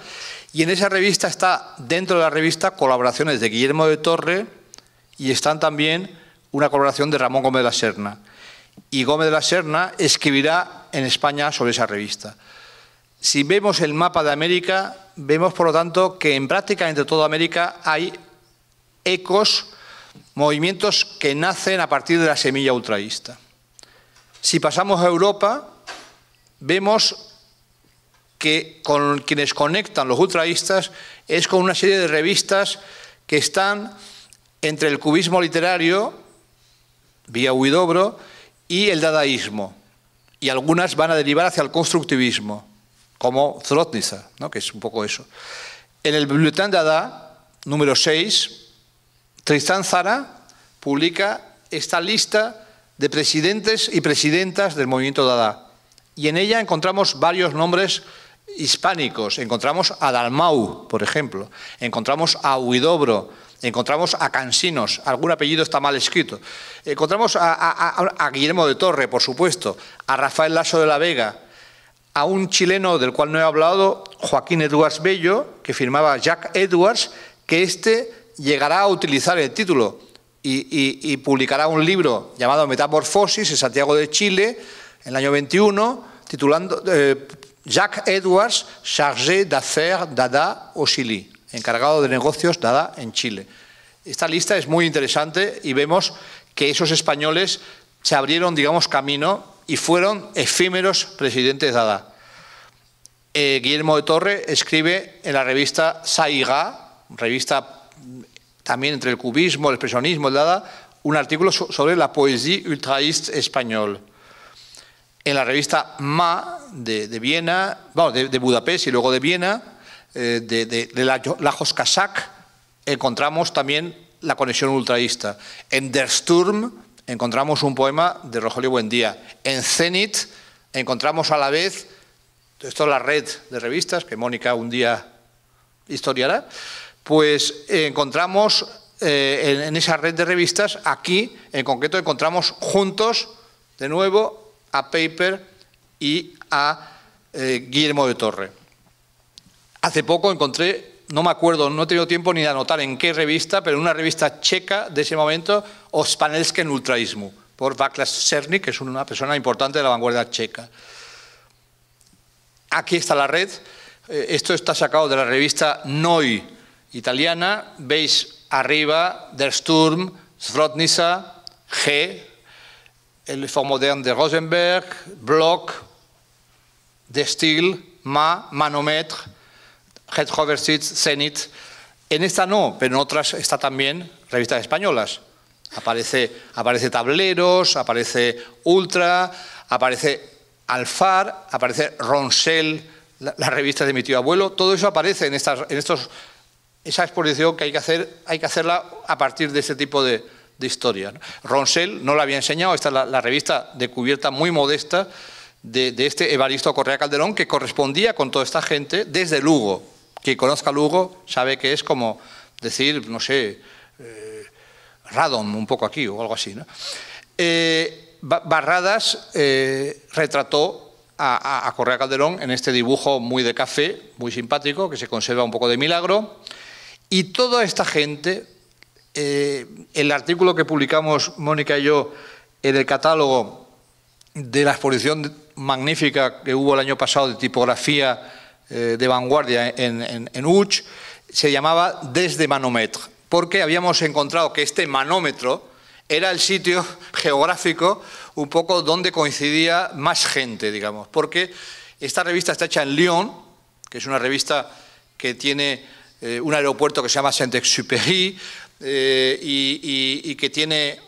Y en esa revista está, dentro de la revista, colaboraciones de Guillermo de Torre, y están también una colaboración de Ramón Gómez de la Serna. Y Gómez de la Serna escribirá en España sobre esa revista. Si vemos el mapa de América, vemos por lo tanto que en prácticamente toda América hay ecos, movimientos que nacen a partir de la semilla ultraísta. Si pasamos a Europa, vemos que con quienes conectan los ultraístas es con una serie de revistas que están entre el cubismo literario, vía Huidobro, y el dadaísmo. Y algunas van a derivar hacia el constructivismo, como Zlotniza, ¿no? que es un poco eso. En el Bulletin Dada, número 6, Tristán Zara publica esta lista de presidentes y presidentas del movimiento Dada. Y en ella encontramos varios nombres hispánicos. Encontramos a Dalmau, por ejemplo. Encontramos a Huidobro encontramos a Cansinos, algún apellido está mal escrito, encontramos a, Guillermo de Torre, por supuesto, a Rafael Lasso de la Vega, a un chileno del cual no he hablado, Joaquín Edwards Bello, que firmaba Jack Edwards, que este llegará a utilizar el título y, publicará un libro llamado Metamorfosis en Santiago de Chile en el año 21, titulando eh, Jack Edwards, chargé d'affaires d'Ada au Chili encargado de negocios dada en Chile. Esta lista es muy interesante y vemos que esos españoles se abrieron, digamos, camino y fueron efímeros presidentes dada. Eh, Guillermo de Torre escribe en la revista Saiga, revista también entre el cubismo, el expresionismo, el dada, un artículo sobre la poesía ultraísta español. En la revista Ma de, Viena, de Budapest y luego de Viena, eh, de, Lajos Casac la, encontramos también la conexión ultraísta. En Der Sturm encontramos un poema de Rogelio Buendía. En Zenit encontramos a la vez, esto es la red de revistas que Mónica un día historiará, pues eh, encontramos eh, en, esa red de revistas, aquí en concreto encontramos juntos, de nuevo, a Paper y a Guillermo de Torre. Hace poco encontré, no me acuerdo, no he tenido tiempo ni de anotar en qué revista, pero en una revista checa de ese momento, en Ultraísmo, por Václav Cerny, que es una persona importante de la vanguardia checa. Aquí está la red. Eh, esto está sacado de la revista Noi italiana. Veis arriba Der Sturm, Svrotnica, G, El Fond de Rosenberg, Block, De Stil, Ma, Manometre, Head En esta no, pero en otras está también revistas españolas. Aparece, aparece Tableros, aparece Ultra, aparece Alfar, aparece Ronsell, la revista de mi tío abuelo. Todo eso aparece en, estas, en estos esa exposición que hay que hacer, hay que hacerla a partir de ese tipo de, historia. Ronsell no la había enseñado, esta es la, revista de cubierta muy modesta de, de, este Evaristo Correa Calderón, que correspondía con toda esta gente desde Lugo. Quien conozca Lugo sabe que es como decir, no sé, eh, un poco aquí o algo así. ¿no? Eh, Barradas eh, retrató a, Correa Calderón en este dibujo muy de café, muy simpático, que se conserva un poco de milagro. Y toda esta gente, eh, el artículo que publicamos Mónica y yo en el catálogo de la exposición magnífica que hubo el año pasado de tipografía eh, de vanguardia en, Uch, se llamaba Desde Manometre», porque habíamos encontrado que este manómetro era el sitio geográfico un poco donde coincidía más gente, digamos, porque esta revista está hecha en Lyon, que es una revista que tiene eh, un aeropuerto que se llama Saint-Exupéry eh, y, que tiene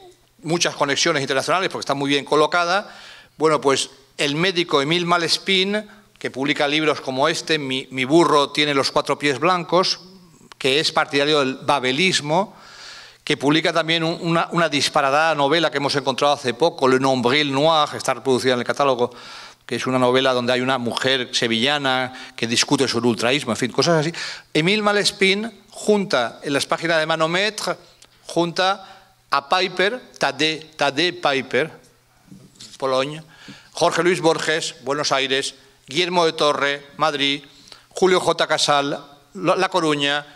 muchas conexiones internacionales porque está muy bien colocada. Bueno, pues el médico Emil Malespin que publica libros como este, Mi, burro tiene los cuatro pies blancos, que es partidario del babelismo, que publica también una, disparadada disparada novela que hemos encontrado hace poco, Le Nombril Noir, que está reproducida en el catálogo, que es una novela donde hay una mujer sevillana que discute sobre ultraísmo, en fin, cosas así. Emil Malespín junta en las páginas de Manometre, junta a Piper, Tade, Tade Piper, Polonia, Jorge Luis Borges, Buenos Aires, Guillermo de Torre, Madrid, Julio J. Casal, La Coruña,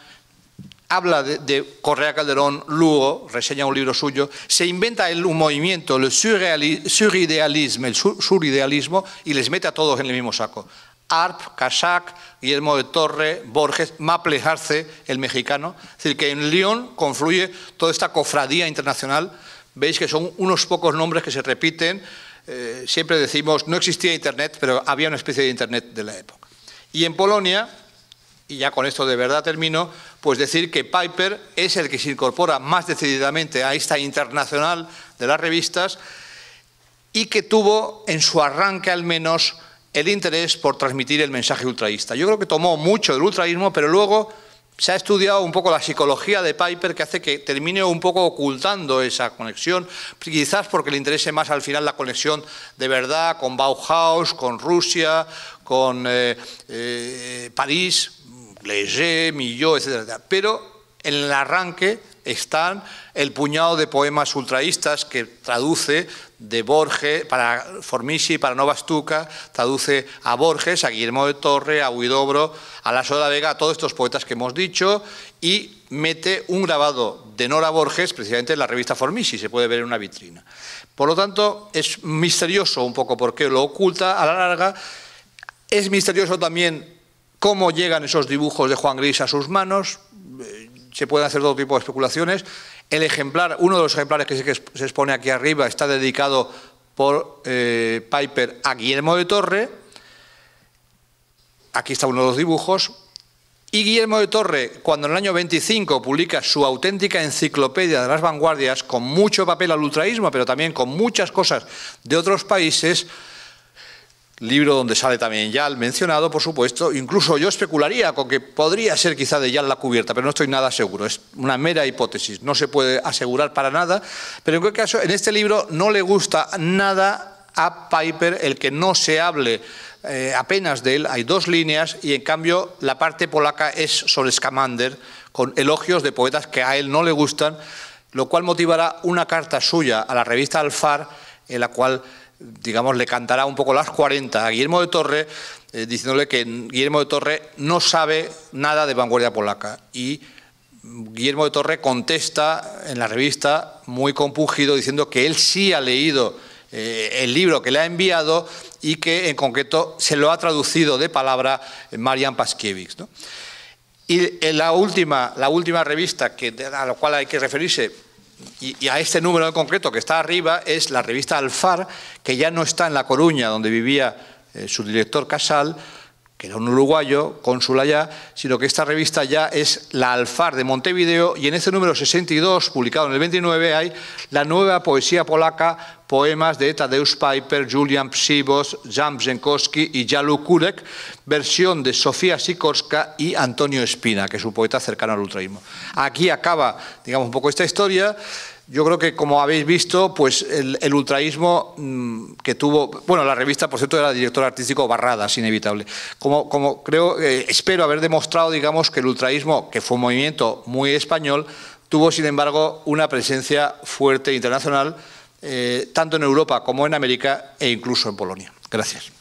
habla de, Correa Calderón, Lugo, reseña un libro suyo, se inventa un movimiento, el suridealismo, el y les mete a todos en el mismo saco. Arp, Casac, Guillermo de Torre, Borges, Maples Arce, el mexicano. Es decir, que en León confluye toda esta cofradía internacional. Veis que son unos pocos nombres que se repiten, eh, siempre decimos, no existía Internet, pero había una especie de Internet de la época. Y en Polonia, y ya con esto de verdad termino, pues decir que Piper es el que se incorpora más decididamente a esta internacional de las revistas y que tuvo en su arranque al menos el interés por transmitir el mensaje ultraísta. Yo creo que tomó mucho del ultraísmo, pero luego se ha estudiado un poco la psicología de Piper que hace que termine un poco ocultando esa conexión, quizás porque le interese más al final la conexión de verdad con Bauhaus, con Rusia, con eh, eh, París, Leger, Millot, etc. Pero en el arranque están el puñado de poemas ultraístas que traduce de Borges, para Formici, para Nova Stuka... traduce a Borges, a Guillermo de Torre, a Huidobro, a la Soda Vega, a todos estos poetas que hemos dicho, y mete un grabado de Nora Borges precisamente en la revista Formici, se puede ver en una vitrina. Por lo tanto, es misterioso un poco porque lo oculta a la larga. Es misterioso también cómo llegan esos dibujos de Juan Gris a sus manos se pueden hacer todo tipo de especulaciones. El ejemplar, uno de los ejemplares que se expone aquí arriba está dedicado por eh, Piper a Guillermo de Torre. Aquí está uno de los dibujos. Y Guillermo de Torre, cuando en el año 25 publica su auténtica enciclopedia de las vanguardias, con mucho papel al ultraísmo, pero también con muchas cosas de otros países, libro donde sale también Yal mencionado, por supuesto. Incluso yo especularía con que podría ser quizá de Yal la cubierta, pero no estoy nada seguro. Es una mera hipótesis, no se puede asegurar para nada. Pero en cualquier caso, en este libro no le gusta nada a Piper el que no se hable eh, apenas de él. Hay dos líneas y en cambio la parte polaca es sobre Scamander, con elogios de poetas que a él no le gustan, lo cual motivará una carta suya a la revista Alfar, en la cual digamos, le cantará un poco las 40 a Guillermo de Torre, eh, diciéndole que Guillermo de Torre no sabe nada de vanguardia polaca. Y Guillermo de Torre contesta en la revista, muy compungido, diciendo que él sí ha leído eh, el libro que le ha enviado y que en concreto se lo ha traducido de palabra eh, Marian Paskiewicz. Y en la última, la última revista que, a la cual hay que referirse y, a este número en concreto que está arriba es la revista Alfar, que ya no está en La Coruña, donde vivía eh, su director Casal, que era un uruguayo, cónsul ya, sino que esta revista ya es la Alfar de Montevideo y en ese número 62, publicado en el 29, hay la nueva poesía polaca, poemas de Tadeusz Piper, Julian Psibos, Jan Bzenkowski y Jalu Kurek, versión de Sofía Sikorska y Antonio Espina, que es un poeta cercano al ultraísmo. Aquí acaba, digamos, un poco esta historia. Yo creo que, como habéis visto, pues el, ultraísmo mm, que tuvo... Bueno, la revista, por cierto, era director artístico Barradas, inevitable. Como, creo, eh, espero haber demostrado, digamos, que el ultraísmo, que fue un movimiento muy español, tuvo, sin embargo, una presencia fuerte internacional, eh, tanto en Europa como en América e incluso en Polonia. Gracias.